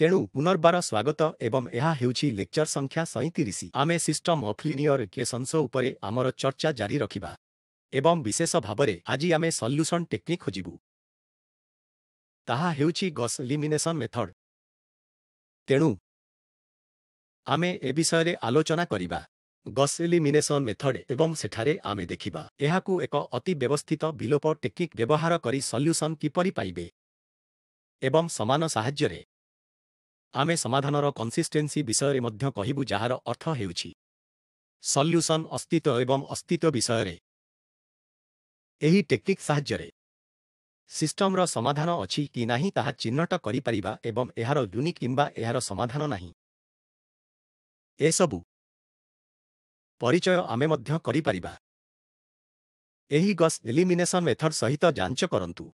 ତେଣୁ ପୁନର୍ବାର ସ୍ୱାଗତ ଏବଂ ଏହା ହେଉଛି ଲେକ୍ଚର ସଂଖ୍ୟା ସଇଁତିରିଶ ଆମେ ସିଷ୍ଟମ ଅଫ୍ ଲିନିୟର କେସନ୍ସ ଉପରେ ଆମର ଚର୍ଚ୍ଚା ଜାରି ରଖିବା ଏବଂ ବିଶେଷ ଭାବରେ ଆଜି ଆମେ ସଲ୍ୟୁସନ୍ ଟେକ୍ନିକ୍ ଖୋଜିବୁ ତାହା ହେଉଛି ଗସ୍ ଲିମିନେସନ୍ ମେଥଡ୍ ତେଣୁ ଆମେ ଏ ବିଷୟରେ ଆଲୋଚନା କରିବା ଗସ୍ ଲିମିନେସନ୍ ମେଥଡ୍ ଏବଂ ସେଠାରେ ଆମେ ଦେଖିବା ଏହାକୁ ଏକ ଅତି ବ୍ୟବସ୍ଥିତ ବିଲୋପ ଟେକ୍ନିକ୍ ବ୍ୟବହାର କରି ସଲ୍ୟୁସନ୍ କିପରି ପାଇବେ ଏବଂ ସମାନ ସାହାଯ୍ୟରେ ଆମେ ସମାଧାନର କନ୍ସିଷ୍ଟେନ୍ସି ବିଷୟରେ ମଧ୍ୟ କହିବୁ ଯାହାର ଅର୍ଥ ହେଉଛି ସଲ୍ୟୁସନ୍ ଅସ୍ତିତ୍ୱ ଏବଂ ଅସ୍ତିତ୍ୱ ବିଷୟରେ ଏହି ଟେକ୍ନିକ୍ ସାହାଯ୍ୟରେ ସିଷ୍ଟମ୍ର ସମାଧାନ ଅଛି କି ନାହିଁ ତାହା ଚିହ୍ନଟ କରିପାରିବା ଏବଂ ଏହାର ଦୁନି କିମ୍ବା ଏହାର ସମାଧାନ ନାହିଁ ଏସବୁ ପରିଚୟ ଆମେ ମଧ୍ୟ କରିପାରିବା ଏହି ଗସ୍ ଏଲିମିନେସନ୍ ମେଥଡ୍ ସହିତ ଯାଞ୍ଚ କରନ୍ତୁ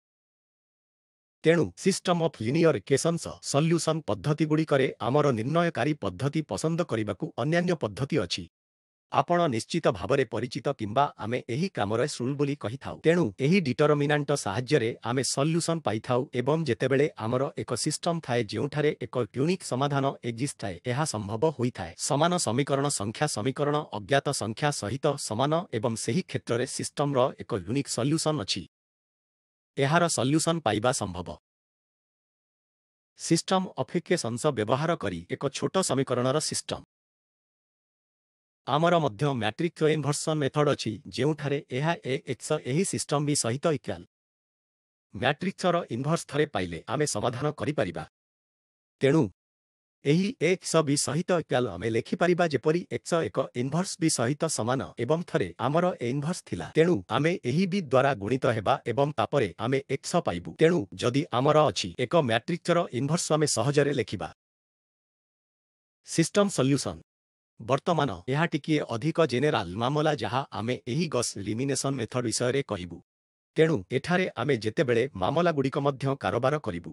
ତେଣୁ system of linear equations solution ପଦ୍ଧତିଗୁଡ଼ିକରେ ଆମର ନିର୍ଣ୍ଣୟକାରୀ ପଦ୍ଧତି ପସନ୍ଦ କରିବାକୁ ଅନ୍ୟାନ୍ୟ ପଦ୍ଧତି ଅଛି ଆପଣ ନିଶ୍ଚିତ ଭାବରେ ପରିଚିତ କିମ୍ବା ଆମେ ଏହି କାମରେ ଶୁଣୁ ବୋଲି କହିଥାଉ ତେଣୁ ଏହି ଡିଟରମିନାଣ୍ଟ ସାହାଯ୍ୟରେ ଆମେ ସଲ୍ୟୁସନ୍ ପାଇଥାଉ ଏବଂ ଯେତେବେଳେ ଆମର ଏକ ସିଷ୍ଟମ୍ ଥାଏ ଯେଉଁଠାରେ ଏକ ୟୁନିକ୍ ସମାଧାନ ଏକ୍ଜିଷ୍ଟ ଥାଏ ଏହା ସମ୍ଭବ ହୋଇଥାଏ ସମାନ ସମୀକରଣ ସଂଖ୍ୟା ସମୀକରଣ ଅଜ୍ଞାତ ସଂଖ୍ୟା ସହିତ ସମାନ ଏବଂ ସେହି କ୍ଷେତ୍ରରେ ସିଷ୍ଟମ୍ର ଏକ ୟୁନିକ୍ ସଲ୍ୟୁସନ୍ ଅଛି ଏହାର ସଲ୍ୟୁସନ୍ ପାଇବା ସମ୍ଭବ ସିଷ୍ଟମ୍ ଅଫିକେସନ୍ସ ବ୍ୟବହାର କରି ଏକ ଛୋଟ ସମୀକରଣର ସିଷ୍ଟମ୍ ଆମର ମଧ୍ୟ ମ୍ୟାଟ୍ରିକ୍ ଇନଭର୍ସନ୍ ମେଥଡ୍ ଅଛି ଯେଉଁଠାରେ ଏହା ଏ ଏକ୍ସ ଏହି ସିଷ୍ଟମ୍ ବି ସହିତ ଇକ୍ୟାଲ୍ ମ୍ୟାଟ୍ରିକ୍ସର ଇନଭର୍ସ ଥରେ ପାଇଲେ ଆମେ ସମାଧାନ କରିପାରିବା ତେଣୁ ଏହି ଏକ୍ସ ବି ସହିତ କ୍ୟାଲ ଆମେ ଲେଖିପାରିବା ଯେପରି ଏକ୍ସ ଏକ ଇନଭର୍ସ ବି ସହିତ ସମାନ ଏବଂ ଥରେ ଆମର ଇନଭର୍ସ ଥିଲା ତେଣୁ ଆମେ ଏହି ବି ଦ୍ୱାରା ଗୁଣିତ ହେବା ଏବଂ ତାପରେ ଆମେ ଏକ୍ସ ପାଇବୁ ତେଣୁ ଯଦି ଆମର ଅଛି ଏକ ମ୍ୟାଟ୍ରିକ୍ସର ଇନଭର୍ସ ଆମେ ସହଜରେ ଲେଖିବା ସିଷ୍ଟମ ସଲ୍ୟୁସନ୍ ବର୍ତ୍ତମାନ ଏହା ଟିକିଏ ଅଧିକ ଜେନେରାଲ ମାମଲା ଯାହା ଆମେ ଏହି ଗସ୍ ଲିମିନେସନ୍ ମେଥଡ୍ ବିଷୟରେ କହିବୁ ତେଣୁ ଏଠାରେ ଆମେ ଯେତେବେଳେ ମାମଲାଗୁଡ଼ିକ ମଧ୍ୟ କାରବାର କରିବୁ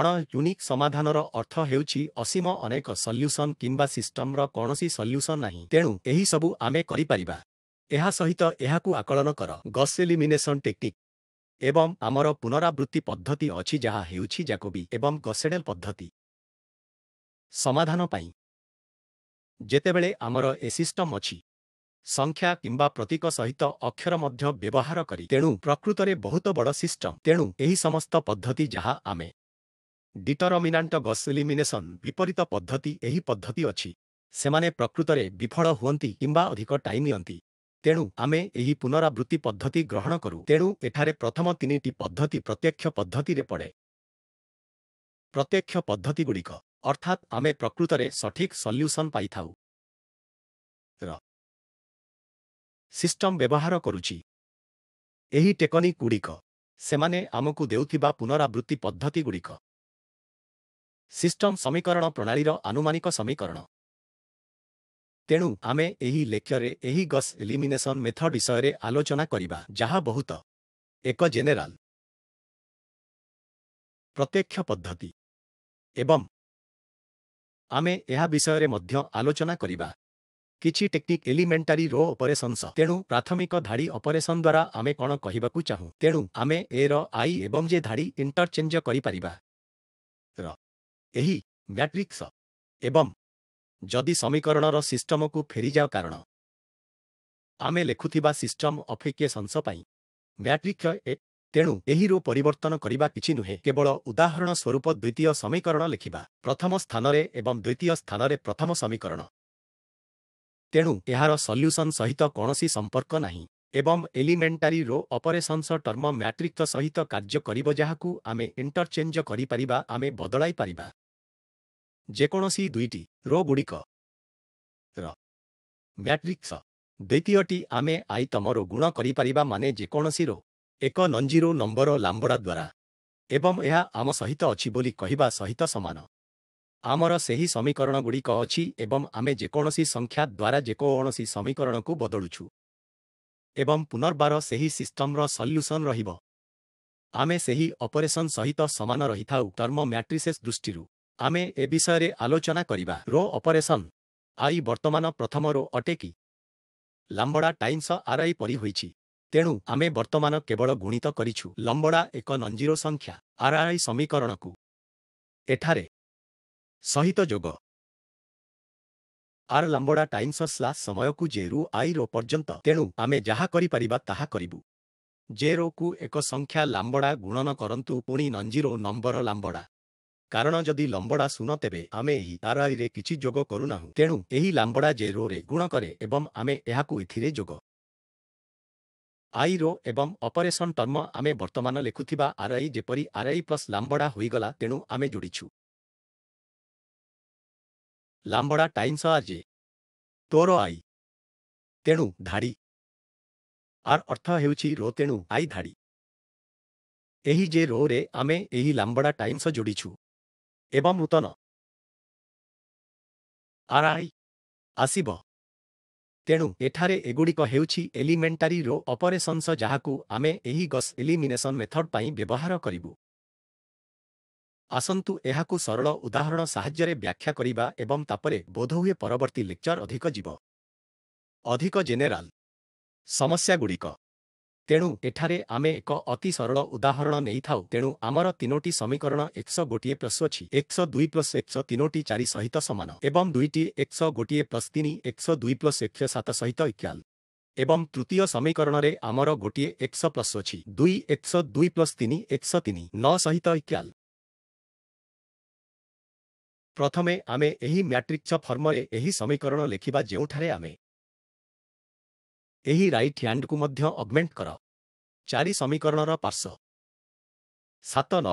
ଅଣ ୟୁନିକ୍ ସମାଧାନର ଅର୍ଥ ହେଉଛି ଅସୀମ ଅନେକ ସଲ୍ୟୁସନ୍ କିମ୍ବା ସିଷ୍ଟମ୍ର କୌଣସି ସଲ୍ୟୁସନ୍ ନାହିଁ ତେଣୁ ଏହିସବୁ ଆମେ କରିପାରିବା ଏହା ସହିତ ଏହାକୁ ଆକଳନ କର ଗସ୍ ଏଲିମିନେସନ୍ ଟେକ୍ନିକ୍ ଏବଂ ଆମର ପୁନରାବୃତ୍ତି ପଦ୍ଧତି ଅଛି ଯାହା ହେଉଛି ଜାକୋବି ଏବଂ ଗସେଡ଼େଲ୍ ପଦ୍ଧତି ସମାଧାନ ପାଇଁ ଯେତେବେଳେ ଆମର ଏ ସିଷ୍ଟମ୍ ଅଛି ସଂଖ୍ୟା କିମ୍ବା ପ୍ରତୀକ ସହିତ ଅକ୍ଷର ମଧ୍ୟ ବ୍ୟବହାର କରି ତେଣୁ ପ୍ରକୃତରେ ବହୁତ ବଡ଼ ସିଷ୍ଟମ୍ ତେଣୁ ଏହି ସମସ୍ତ ପଦ୍ଧତି ଯାହା ଆମେ ଡିଟରମିନାଣ୍ଟ ଗସ୍ ଇଲିମିନେସନ୍ ବିପରୀତ ପଦ୍ଧତି ଏହି ପଦ୍ଧତି ଅଛି ସେମାନେ ପ୍ରକୃତରେ ବିଫଳ ହୁଅନ୍ତି କିମ୍ବା ଅଧିକ ଟାଇମ୍ ନିଅନ୍ତି ତେଣୁ ଆମେ ଏହି ପୁନରାବୃତ୍ତି ପଦ୍ଧତି ଗ୍ରହଣ କରୁ ତେଣୁ ଏଠାରେ ପ୍ରଥମ ତିନିଟି ପଦ୍ଧତି ପ୍ରତ୍ୟକ୍ଷ ପଦ୍ଧତିରେ ପଡ଼େ ପ୍ରତ୍ୟକ୍ଷ ପଦ୍ଧତିଗୁଡ଼ିକ ଅର୍ଥାତ୍ ଆମେ ପ୍ରକୃତରେ ସଠିକ୍ ସଲ୍ୟୁସନ୍ ପାଇଥାଉ ସିଷ୍ଟମ୍ ବ୍ୟବହାର କରୁଛି ଏହି ଟେକନିକ୍ଗୁଡ଼ିକ ସେମାନେ ଆମକୁ ଦେଉଥିବା ପୁନରାବୃତ୍ତି ପଦ୍ଧତିଗୁଡ଼ିକ ସିଷ୍ଟମ୍ ସମୀକରଣ ପ୍ରଣାଳୀର ଆନୁମାନିକ ସମୀକରଣ ତେଣୁ ଆମେ ଏହି ଲେକ୍ଚରରେ ଏହି ଗସ୍ ଏଲିମିନେସନ୍ ମେଥଡ୍ ବିଷୟରେ ଆଲୋଚନା କରିବା ଯାହା ବହୁତ ଏକ ଜେନେରାଲ ପ୍ରତ୍ୟକ୍ଷ ପଦ୍ଧତି ଏବଂ ଆମେ ଏହା ବିଷୟରେ ମଧ୍ୟ ଆଲୋଚନା କରିବା କିଛି ଟେକ୍ନିକ୍ ଏଲିମେଣ୍ଟାରୀ ରୋ ଅପରେସନ୍ସ ତେଣୁ ପ୍ରାଥମିକ ଧାଡ଼ି ଅପରେସନ୍ ଦ୍ୱାରା ଆମେ କ'ଣ କହିବାକୁ ଚାହୁଁ ତେଣୁ ଆମେ ଏର ଆଇ ଏବଂ ଯେ ଧାଡ଼ି ଇଣ୍ଟରଚେଞ୍ଜ କରିପାରିବା ଏହି ମ୍ୟାଟ୍ରିକ୍ସ ଏବଂ ଯଦି ସମୀକରଣର ସିଷ୍ଟମକୁ ଫେରିଯାଅ କାରଣ ଆମେ ଲେଖୁଥିବା ସିଷ୍ଟମ ଅଫିକେସନ୍ସ ପାଇଁ ମ୍ୟାଟ୍ରିକ୍ସ ଏ ତେଣୁ ଏହି ରୂପ ପରିବର୍ତ୍ତନ କରିବା କିଛି ନୁହେଁ କେବଳ ଉଦାହରଣ ସ୍ୱରୂପ ଦ୍ୱିତୀୟ ସମୀକରଣ ଲେଖିବା ପ୍ରଥମ ସ୍ଥାନରେ ଏବଂ ଦ୍ୱିତୀୟ ସ୍ଥାନରେ ପ୍ରଥମ ସମୀକରଣ ତେଣୁ ଏହାର ସଲ୍ୟୁସନ୍ ସହିତ କୌଣସି ସମ୍ପର୍କ ନାହିଁ ଏବଂ ଏଲିମେଣ୍ଟାରି ରୋ ଅପରେସନ୍ସ ଟର୍ମ ମ୍ୟାଟ୍ରିକ୍ସ ସହିତ କାର୍ଯ୍ୟ କରିବ ଯାହାକୁ ଆମେ ଇଣ୍ଟରଚେଞ୍ଜ କରିପାରିବା ଆମେ ବଦଳାଇ ପାରିବା ଯେକୌଣସି ଦୁଇଟି ରୋଗୁଡ଼ିକର ମ୍ୟାଟ୍ରିକ୍ସ ଦ୍ୱିତୀୟଟି ଆମେ ଆଇତମ ରୋ ଗୁଣ କରିପାରିବା ମାନେ ଯେକୌଣସି ରୋ ଏକ ନଞ୍ଜିରୋ ନମ୍ବର ଲାମ୍ବଡ଼ା ଦ୍ୱାରା ଏବଂ ଏହା ଆମ ସହିତ ଅଛି ବୋଲି କହିବା ସହିତ ସମାନ ଆମର ସେହି ସମୀକରଣ ଗୁଡ଼ିକ ଅଛି ଏବଂ ଆମେ ଯେକୌଣସି ସଂଖ୍ୟା ଦ୍ୱାରା ଯେକୌଣସି ସମୀକରଣକୁ ବଦଳୁଛୁ ଏବଂ ପୁନର୍ବାର ସେହି ସିଷ୍ଟମ୍ର ସଲ୍ୟୁସନ୍ ରହିବ ଆମେ ସେହି ଅପରେସନ୍ ସହିତ ସମାନ ରହିଥାଉ ଟର୍ମ ମ୍ୟାଟ୍ରିସେସ୍ ଦୃଷ୍ଟିରୁ ଆମେ ଏ ବିଷୟରେ ଆଲୋଚନା କରିବା ରୋ ଅପରେସନ୍ ଆଇ ବର୍ତ୍ତମାନ ପ୍ରଥମ ରୋ ଅଟେ କି ଲାମ୍ବଡ଼ା ଟାଇମ୍ସ ଆରଆଇ ପରି ହୋଇଛି ତେଣୁ ଆମେ ବର୍ତ୍ତମାନ କେବଳ ଗୁଣିତ କରିଛୁ ଲମ୍ବଡ଼ା ଏକ ନଞ୍ଜିରୋ ସଂଖ୍ୟା ଆରଆଇ ସମୀକରଣକୁ ଏଠାରେ ସହିତ ଯୋଗ ଆର୍ ଲାମ୍ବଡ଼ା ଟାଇମ୍ସ ସ୍ଲାସ୍ ସମୟକୁ ଜେ ରୁ ଆଇ ରୋ ପର୍ଯ୍ୟନ୍ତ ତେଣୁ ଆମେ ଯାହା କରିପାରିବା ତାହା କରିବୁ ଜେ ରୋକୁ ଏକ ସଂଖ୍ୟା ଲାମ୍ବଡ଼ା ଗୁଣନ କରନ୍ତୁ ପୁଣି ନଞ୍ଜିରୋ ନମ୍ବର ଲାମ୍ବଡ଼ା କାରଣ ଯଦି ଲମ୍ବଡ଼ା ଶୂନ ତେବେ ଆମେ ଏହି ତାରାଇରେ କିଛି ଯୋଗ କରୁନାହୁଁ ତେଣୁ ଏହି ଲାମ୍ବଡ଼ା ଜେ ରୋରେ ଗୁଣ କରେ ଏବଂ ଆମେ ଏହାକୁ ଏଥିରେ ଯୋଗ ଆଇ ରୋ ଏବଂ ଅପରେସନ୍ ଟର୍ମ ଆମେ ବର୍ତ୍ତମାନ ଲେଖୁଥିବା ଆରଆଇ ଯେପରି ଆରଆଇ ପ୍ଲସ୍ ଲାମ୍ବଡ଼ା ହୋଇଗଲା ତେଣୁ ଆମେ ଯୋଡ଼ିଛୁ ଲାମ୍ବଡ଼ା ଟାଇମ୍ସ ଆର୍ ଜେ ତୋର ଆଇ ତେଣୁ ଧାଡ଼ି ଆର୍ ଅର୍ଥ ହେଉଛି ରୋ ତେଣୁ ଆଇ ଧାଡ଼ି ଏହି ଯେ ରୋରେ ଆମେ ଏହି ଲାମ୍ବଡ଼ା ଟାଇମ୍ସ ଯୋଡ଼ିଛୁ ଏବଂ ନୂତନ ଆରଆଇ ଆସିବ ତେଣୁ ଏଠାରେ ଏଗୁଡ଼ିକ ହେଉଛି ଏଲିମେଣ୍ଟାରୀ ରୋ ଅପରେସନ୍ସ ଯାହାକୁ ଆମେ ଏହି ଗସ୍ ଏଲିମିନେସନ୍ ମେଥଡ୍ ପାଇଁ ବ୍ୟବହାର କରିବୁ ଆସନ୍ତୁ ଏହାକୁ ସରଳ ଉଦାହରଣ ସାହାଯ୍ୟରେ ବ୍ୟାଖ୍ୟା କରିବା ଏବଂ ତାପରେ ବୋଧହୁଏ ପରବର୍ତ୍ତୀ ଲେକ୍ଚର ଅଧିକ ଯିବ ଅଧିକ ଜେନେରାଲ୍ ସମସ୍ୟାଗୁଡ଼ିକ ତେଣୁ ଏଠାରେ ଆମେ ଏକ ଅତି ସରଳ ଉଦାହରଣ ନେଇଥାଉ ତେଣୁ ଆମର ତିନୋଟି ସମୀକରଣ ଏକଶହ ଗୋଟିଏ ପ୍ଲସ୍ ଅଛି ଏକଶହ ଦୁଇ ପ୍ଲସ୍ ଏକଶହ ତିନୋଟି ଚାରି ସହିତ ସମାନ ଏବଂ ଦୁଇଟି ଏକଶହ ଗୋଟିଏ ପ୍ଲସ୍ ତିନି ଏକଶହ ଦୁଇ ପ୍ଲସ୍ ଏକଶହ ସାତ ସହିତ ଇକ୍ୟାଲ ଏବଂ ତୃତୀୟ ସମୀକରଣରେ ଆମର ଗୋଟିଏ ଏକଶହ ପ୍ଲସ୍ ଅଛି ଦୁଇ ଏକଶହ ଦୁଇ ପ୍ଲସ୍ ତିନି ଏକଶହ ତିନି ନଅ ସହିତ ଇକ୍ୟାଲ ପ୍ରଥମେ ଆମେ ଏହି ମ୍ୟାଟ୍ରିକ୍ସ ଫର୍ମରେ ଏହି ସମୀକରଣ ଲେଖିବା ଯେଉଁଠାରେ ଆମେ ଏହି ରାଇଟ୍ ହ୍ୟାଣ୍ଡକୁ ମଧ୍ୟ ଅଗମେଣ୍ଟ କର ଚାରି ସମୀକରଣର ପାର୍ଶ୍ୱ ସାତ ନ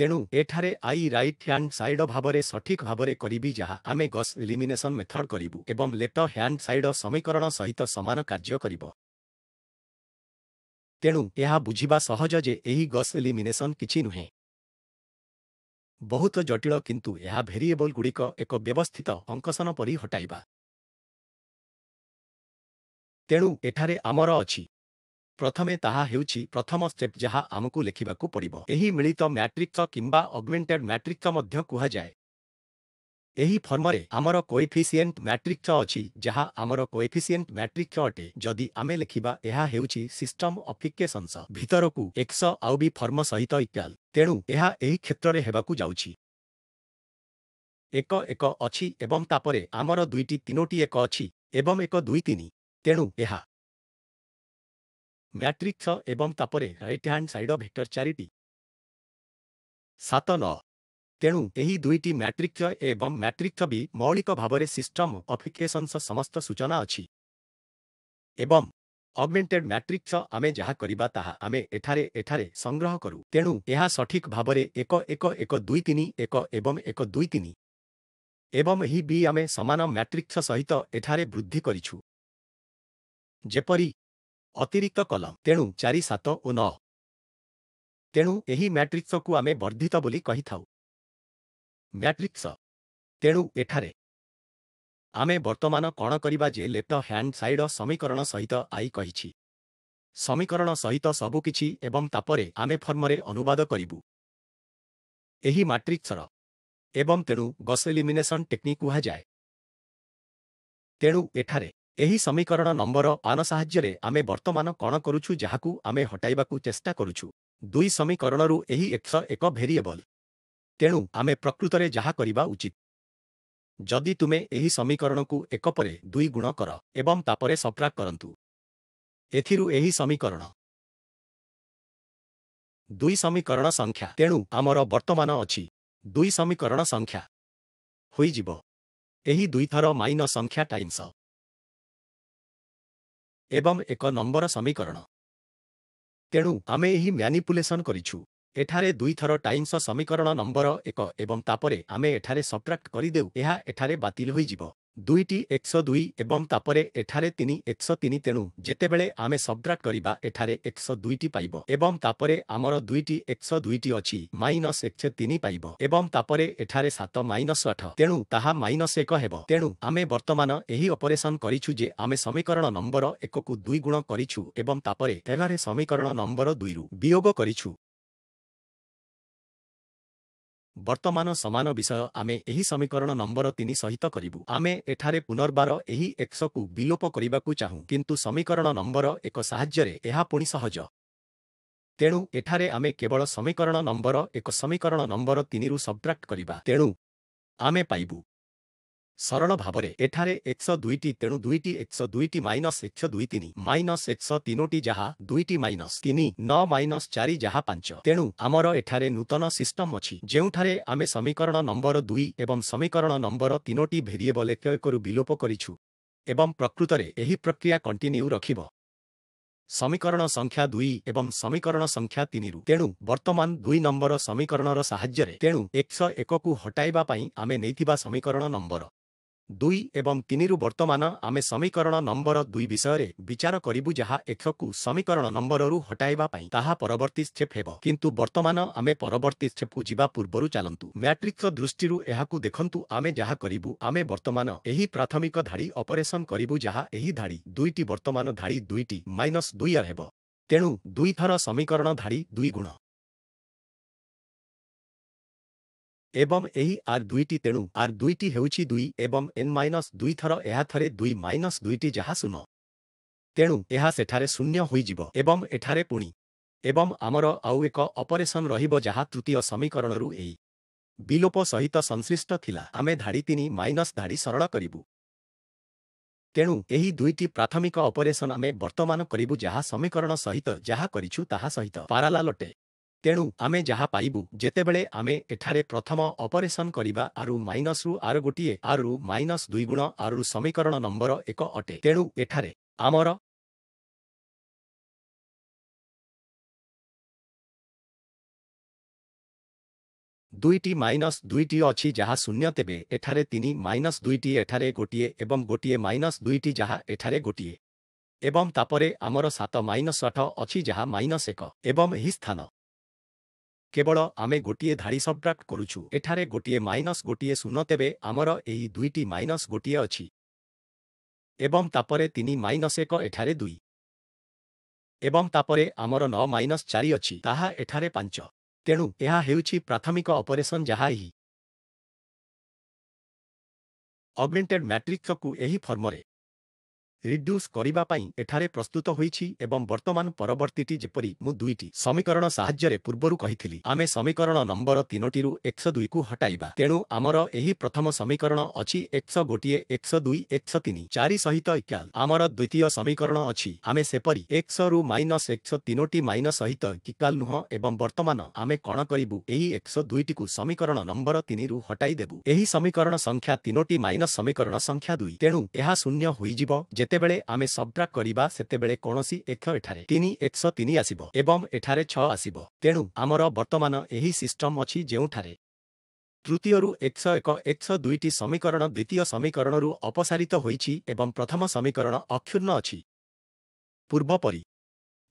ତେଣୁ ଏଠାରେ ଆଇ ରାଇଟ୍ ହ୍ୟାଣ୍ଡ ସାଇଡ୍ ଭାବରେ ସଠିକ୍ ଭାବରେ କରିବି ଯାହା ଆମେ ଗସ୍ ଇଲିମିନେସନ୍ ମେଥଡ଼ କରିବୁ ଏବଂ ଲେଫ୍ଟ ହ୍ୟାଣ୍ଡ ସାଇଡ୍ ସମୀକରଣ ସହିତ ସମାନ କାର୍ଯ୍ୟ କରିବ ତେଣୁ ଏହା ବୁଝିବା ସହଜ ଯେ ଏହି ଗସ୍ ଇଲିମିନେସନ୍ କିଛି ନୁହେଁ ବହୁତ ଜଟିଳ କିନ୍ତୁ ଏହା ଭେରିଏବଲ୍ଗୁଡ଼ିକ ଏକ ବ୍ୟବସ୍ଥିତ ଅଙ୍କସନ ପରି ହଟାଇବା ତେଣୁ ଏଠାରେ ଆମର ଅଛି ପ୍ରଥମେ ତାହା ହେଉଛି ପ୍ରଥମ ଷ୍ଟେପ୍ ଯାହା ଆମକୁ ଲେଖିବାକୁ ପଡ଼ିବ ଏହି ମିଳିତ ମ୍ୟାଟ୍ରିକ୍ସ କିମ୍ବା ଅଗମେଣ୍ଟେଡ୍ ମ୍ୟାଟ୍ରିକ୍ସ ମଧ୍ୟ କୁହାଯାଏ ଏହି ଫର୍ମରେ ଆମର କୋଏଫିସିଏଣ୍ଟ ମ୍ୟାଟ୍ରିକ୍ସ ଅଛି ଯାହା ଆମର କୋଏଫିସିଏଣ୍ଟ ମ୍ୟାଟ୍ରିକ୍ସ ଅଟେ ଯଦି ଆମେ ଲେଖିବା ଏହା ହେଉଛି ସିଷ୍ଟମ୍ ଅଫିକେସନ୍ସ ଭିତରକୁ ଏକ୍ସ ଆଉ ବି ଫର୍ମ ସହିତ ଇକ୍ୟାଲ୍ ତେଣୁ ଏହା ଏହି କ୍ଷେତ୍ରରେ ହେବାକୁ ଯାଉଛି ଏକ ଏକ ଅଛି ଏବଂ ତାପରେ ଆମର ଦୁଇଟି ତିନୋଟି ଏକ ଅଛି ଏବଂ ଏକ ଦୁଇ ତିନି ତେଣୁ ଏହା ମ୍ୟାଟ୍ରିକ୍ ଏବଂ ତାପରେ ରାଇଟ୍ ହ୍ୟାଣ୍ଡ ସାଇଡ ଭେକ୍ଟର ଚାରିଟି ସାତ ନ ତେଣୁ ଏହି ଦୁଇଟି ମ୍ୟାଟ୍ରିକ୍ ଏବଂ ମ୍ୟାଟ୍ରିକ୍ ବି ମୌଳିକ ଭାବରେ ସିଷ୍ଟମ୍ ଅଫିକେସନ୍ସ ସମସ୍ତ ସୂଚନା ଅଛି ଏବଂ ଅଗମେଣ୍ଟେଡ୍ ମ୍ୟାଟ୍ରିକ୍ ଆମେ ଯାହା କରିବା ତାହା ଆମେ ଏଠାରେ ଏଠାରେ ସଂଗ୍ରହ କରୁ ତେଣୁ ଏହା ସଠିକ୍ ଭାବରେ ଏକ ଏକ ଏକ ଦୁଇ ତିନି ଏକ ଏବଂ ଏକ ଦୁଇ ତିନି ଏବଂ ଏହି ବି ଆମେ ସମାନ ମ୍ୟାଟ୍ରିକ୍ ସହିତ ଏଠାରେ ବୃଦ୍ଧି କରିଛୁ ଯେପରି ଅତିରିକ୍ତ କଲମ ତେଣୁ ଚାରି ସାତ ଓ ନଅ ତେଣୁ ଏହି ମ୍ୟାଟ୍ରିକ୍ସକୁ ଆମେ ବର୍ଦ୍ଧିତ ବୋଲି କହିଥାଉ ମ୍ୟାଟ୍ରିକ୍ସ ତେଣୁ ଏଠାରେ ଆମେ ବର୍ତ୍ତମାନ କ'ଣ କରିବା ଯେ ଲେଫ୍ଟ ହ୍ୟାଣ୍ଡ ସାଇଡ ସମୀକରଣ ସହିତ ଆଇ କହିଛି ସମୀକରଣ ସହିତ ସବୁକିଛି ଏବଂ ତାପରେ ଆମେ ଫର୍ମରେ ଅନୁବାଦ କରିବୁ ଏହି ମାଟ୍ରିକ୍ସର ଏବଂ ତେଣୁ ଗସ୍ ଏଲିମିନେସନ୍ ଟେକ୍ନିକ୍ କୁହାଯାଏ ତେଣୁ ଏଠାରେ ଏହି ସମୀକରଣ ନମ୍ବର ଆନ ସାହାଯ୍ୟରେ ଆମେ ବର୍ତ୍ତମାନ କ'ଣ କରୁଛୁ ଯାହାକୁ ଆମେ ହଟାଇବାକୁ ଚେଷ୍ଟା କରୁଛୁ ଦୁଇ ସମୀକରଣରୁ ଏହି ଏକ୍ସ ଏକ ଭେରିଏବଲ୍ ତେଣୁ ଆମେ ପ୍ରକୃତରେ ଯାହା କରିବା ଉଚିତ ଯଦି ତୁମେ ଏହି ସମୀକରଣକୁ ଏକ ପରେ ଦୁଇ ଗୁଣ କର ଏବଂ ତାପରେ ସପ୍ରାକ୍ କରନ୍ତୁ ଏଥିରୁ ଏହି ସମୀକରଣ ଦୁଇ ସମୀକରଣ ସଂଖ୍ୟା ତେଣୁ ଆମର ବର୍ତ୍ତମାନ ଅଛି ଦୁଇ ସମୀକରଣ ସଂଖ୍ୟା ହୋଇଯିବ ଏହି ଦୁଇଥର ମାଇନ ସଂଖ୍ୟା ଟାଇମ୍ସ ଏବଂ ଏକ ନମ୍ବର ସମୀକରଣ ତେଣୁ ଆମେ ଏହି ମ୍ୟାନିପୁଲେସନ୍ କରିଛୁ ଏଠାରେ ଦୁଇଥର ଟାଇମ୍ସ ସମୀକରଣ ନମ୍ବର ଏକ ଏବଂ ତାପରେ ଆମେ ଏଠାରେ ସବଟ୍ରାକ୍ଟ କରିଦେଉ ଏହା ଏଠାରେ ବାତିଲ ହୋଇଯିବ ଦୁଇଟି ଏକଶ ଦୁଇ ଏବଂ ତାପରେ ଏଠାରେ ତିନି ଏକଶ ତିନି ତେଣୁ ଯେତେବେଳେ ଆମେ ସବ୍ଟ୍ରାକ୍ଟ କରିବା ଏଠାରେ ଏକଶ ଦୁଇଟି ପାଇବ ଏବଂ ତାପରେ ଆମର ଦୁଇଟି ଏକଶ ଦୁଇଟି ଅଛି ମାଇନସ୍ ଏକଶ ତିନି ପାଇବ ଏବଂ ତାପରେ ଏଠାରେ ସାତ ମାଇନସ୍ ଆଠ ତେଣୁ ତାହା ମାଇନସ୍ ଏକ ହେବ ତେଣୁ ଆମେ ବର୍ତ୍ତମାନ ଏହି ଅପରେସନ୍ କରିଛୁ ଯେ ଆମେ ସମୀକରଣ ନମ୍ବର ଏକକୁ ଦୁଇ ଗୁଣ କରିଛୁ ଏବଂ ତାପରେ ଏଗାରେ ସମୀକରଣ ନମ୍ବର ଦୁଇରୁ ବିୟୋଗ କରିଛୁ ବର୍ତ୍ତମାନ ସମାନ ବିଷୟ ଆମେ ଏହି ସମୀକରଣ ନମ୍ବର ତିନି ସହିତ କରିବୁ ଆମେ ଏଠାରେ ପୁନର୍ବାର ଏହି ଏକ୍ସକୁ ବିଲୋପ କରିବାକୁ ଚାହୁଁ କିନ୍ତୁ ସମୀକରଣ ନମ୍ବର ଏକ ସାହାଯ୍ୟରେ ଏହା ପୁଣି ସହଜ ତେଣୁ ଏଠାରେ ଆମେ କେବଳ ସମୀକରଣ ନମ୍ବର ଏକ ସମୀକରଣ ନମ୍ବର ତିନିରୁ ସବଟ୍ରାକ୍ଟ କରିବା ତେଣୁ ଆମେ ପାଇବୁ ସରଳ ଭାବରେ ଏଠାରେ ଏକଶହ ଦୁଇଟି ତେଣୁ ଦୁଇଟି ଏକଶହ ଦୁଇଟି ମାଇନସ୍ ଏକଶହ ଦୁଇ ତିନି ମାଇନସ୍ ଏକଶହ ତିନୋଟି ଯାହା ଦୁଇଟି ମାଇନସ୍ ତିନି ନଅ ମାଇନସ୍ ଚାରି ଯାହା ପାଞ୍ଚ ତେଣୁ ଆମର ଏଠାରେ ନୂତନ ସିଷ୍ଟମ୍ ଅଛି ଯେଉଁଠାରେ ଆମେ ସମୀକରଣ ନମ୍ବର ଦୁଇ ଏବଂ ସମୀକରଣ ନମ୍ବର ତିନୋଟି ଭେରିଏବଲ୍ ଏକ ଏକରୁ ବିଲୋପ କରିଛୁ ଏବଂ ପ୍ରକୃତରେ ଏହି ପ୍ରକ୍ରିୟା କଣ୍ଟିନ୍ୟୁ ରଖିବ ସମୀକରଣ ସଂଖ୍ୟା ଦୁଇ ଏବଂ ସମୀକରଣ ସଂଖ୍ୟା ତିନିରୁ ତେଣୁ ବର୍ତ୍ତମାନ ଦୁଇ ନମ୍ବର ସମୀକରଣର ସାହାଯ୍ୟରେ ତେଣୁ ଏକଶହ ଏକକୁ ହଟାଇବା ପାଇଁ ଆମେ ନେଇଥିବା ସମୀକରଣ ନମ୍ବର ଦୁଇ ଏବଂ ତିନିରୁ ବର୍ତ୍ତମାନ ଆମେ ସମୀକରଣ ନମ୍ବର ଦୁଇ ବିଷୟରେ ବିଚାର କରିବୁ ଯାହା ଏକକୁ ସମୀକରଣ ନମ୍ବରରୁ ହଟାଇବା ପାଇଁ ତାହା ପରବର୍ତ୍ତୀ ଷ୍ଟେପ୍ ହେବ କିନ୍ତୁ ବର୍ତ୍ତମାନ ଆମେ ପରବର୍ତ୍ତୀ ଷ୍ଟେପ୍କୁ ଯିବା ପୂର୍ବରୁ ଚାଲନ୍ତୁ ମ୍ୟାଟ୍ରିକ୍ସ ଦୃଷ୍ଟିରୁ ଏହାକୁ ଦେଖନ୍ତୁ ଆମେ ଯାହା କରିବୁ ଆମେ ବର୍ତ୍ତମାନ ଏହି ପ୍ରାଥମିକ ଧାଡ଼ି ଅପରେସନ୍ କରିବୁ ଯାହା ଏହି ଧାଡ଼ି ଦୁଇଟି ବର୍ତ୍ତମାନ ଧାଡ଼ି ଦୁଇଟି ମାଇନସ୍ ଦୁଇ ଆର୍ ହେବ ତେଣୁ ଦୁଇଥର ସମୀକରଣ ଧାଡ଼ି ଦୁଇ ଗୁଣ ଏବଂ ଏହି ଆର୍ ଦୁଇଟି ତେଣୁ ଆର୍ ଦୁଇଟି ହେଉଛି ଦୁଇ ଏବଂ ଏନ୍ ମାଇନସ୍ ଦୁଇ ଥର ଏହାଥରେ ଦୁଇ ମାଇନସ୍ ଦୁଇଟି ଯାହା ଶୂନ ତେଣୁ ଏହା ସେଠାରେ ଶୂନ୍ୟ ହୋଇଯିବ ଏବଂ ଏଠାରେ ପୁଣି ଏବଂ ଆମର ଆଉ ଏକ ଅପରେସନ୍ ରହିବ ଯାହା ତୃତୀୟ ସମୀକରଣରୁ ଏହି ବିଲୋପ ସହିତ ସଂଶ୍ଳିଷ୍ଟ ଥିଲା ଆମେ ଧାଡ଼ି ତିନି ମାଇନସ୍ ଧାଡ଼ି ସରଳ କରିବୁ ତେଣୁ ଏହି ଦୁଇଟି ପ୍ରାଥମିକ ଅପରେସନ୍ ଆମେ ବର୍ତ୍ତମାନ କରିବୁ ଯାହା ସମୀକରଣ ସହିତ ଯାହା କରିଛୁ ତାହା ସହିତ ପାରାଲା ଲଟେ ତେଣୁ ଆମେ ଯାହା ପାଇବୁ ଯେତେବେଳେ ଆମେ ଏଠାରେ ପ୍ରଥମ ଅପରେସନ୍ କରିବା ଆରୁ ମାଇନସରୁ ଆର ଗୋଟିଏ ଆରୁ ମାଇନସ୍ ଦୁଇ ଗୁଣ ଆରୁ ସମୀକରଣ ନମ୍ବର ଏକ ଅଟେ ତେଣୁ ଏଠାରେ ଆମର ଦୁଇଟି ମାଇନସ୍ ଦୁଇଟି ଅଛି ଯାହା ଶୂନ୍ୟ ତେବେ ଏଠାରେ ତିନି ମାଇନସ୍ ଦୁଇଟି ଏଠାରେ ଗୋଟିଏ ଏବଂ ଗୋଟିଏ ମାଇନସ୍ ଦୁଇଟି ଯାହା ଏଠାରେ ଗୋଟିଏ ଏବଂ ତାପରେ ଆମର ସାତ ମାଇନସ୍ ଆଠ ଅଛି ଯାହା ମାଇନସ୍ ଏକ ଏବଂ ଏହି ସ୍ଥାନ কেবল আমি গোটিয়ে ধারি সবট্রাক্ট করুছু এঠারে গোটিয়ে মাইনস গোটিয়ে শূন্য তেবে আমার এই দুইটি মাইনস গোটিয়ে অছি এবং তাপরে তিনি মাইনস এক এঠারে দুই এবং তাপরে আমার ন মাইনস চারি অছি তাহা এঠারে পাঁচ তেণু এহা হেউছি প্রাথমিক অপরেসন যাহা এই অগমেন্টেড ম্যাট্রিক্সকু এই ফর্মরে ରିଡ୍ୟୁସ୍ କରିବା ପାଇଁ ଏଠାରେ ପ୍ରସ୍ତୁତ ହୋଇଛି ଏବଂ ବର୍ତ୍ତମାନ ପରବର୍ତ୍ତୀଟି ଯେପରି ମୁଁ ଦୁଇଟି ସମୀକରଣ ସାହାଯ୍ୟରେ ପୂର୍ବରୁ କହିଥିଲି ଆମେ ସମୀକରଣ ନମ୍ବର ତିନୋଟିରୁ ଏକଶ ଦୁଇକୁ ହଟାଇବା ତେଣୁ ଆମର ଏହି ପ୍ରଥମ ସମୀକରଣ ଅଛି ଏକଶ ଗୋଟିଏ ଏକଶ ଦୁଇ ଏକଶ ତିନି ଚାରି ସହିତ ଇକ୍ୟାଲ ଆମର ଦ୍ୱିତୀୟ ସମୀକରଣ ଅଛି ଆମେ ସେପରି ଏକଶରୁ ମାଇନସ୍ ଏକଶ ତିନୋଟି ମାଇନସ୍ ସହିତ କିକାଲ ନୁହଁ ଏବଂ ବର୍ତ୍ତମାନ ଆମେ କ'ଣ କରିବୁ ଏହି ଏକଶ ଦୁଇଟିକୁ ସମୀକରଣ ନମ୍ବର ତିନିରୁ ହଟାଇ ଦେବୁ ଏହି ସମୀକରଣ ସଂଖ୍ୟା ତିନୋଟି ମାଇନସ୍ ସମୀକରଣ ସଂଖ୍ୟା ଦୁଇ ତେଣୁ ଏହା ଶୂନ୍ୟ ହୋଇଯିବ ଯେତେବେଳେ ଆମେ ସବଟ୍ରାକ୍ କରିବା ସେତେବେଳେ କୌଣସି ଏକ ଏଠାରେ ତିନି ଏକଶହ ତିନି ଆସିବ ଏବଂ ଏଠାରେ ଛଅ ଆସିବ ତେଣୁ ଆମର ବର୍ତ୍ତମାନ ଏହି ସିଷ୍ଟମ୍ ଅଛି ଯେଉଁଠାରେ ତୃତୀୟରୁ ଏକଶ ଏକ ଏକଶହ ଦୁଇଟି ସମୀକରଣ ଦ୍ୱିତୀୟ ସମୀକରଣରୁ ଅପସାରିତ ହୋଇଛି ଏବଂ ପ୍ରଥମ ସମୀକରଣ ଅକ୍ଷୁର୍ଣ୍ଣ ଅଛି ପୂର୍ବପରି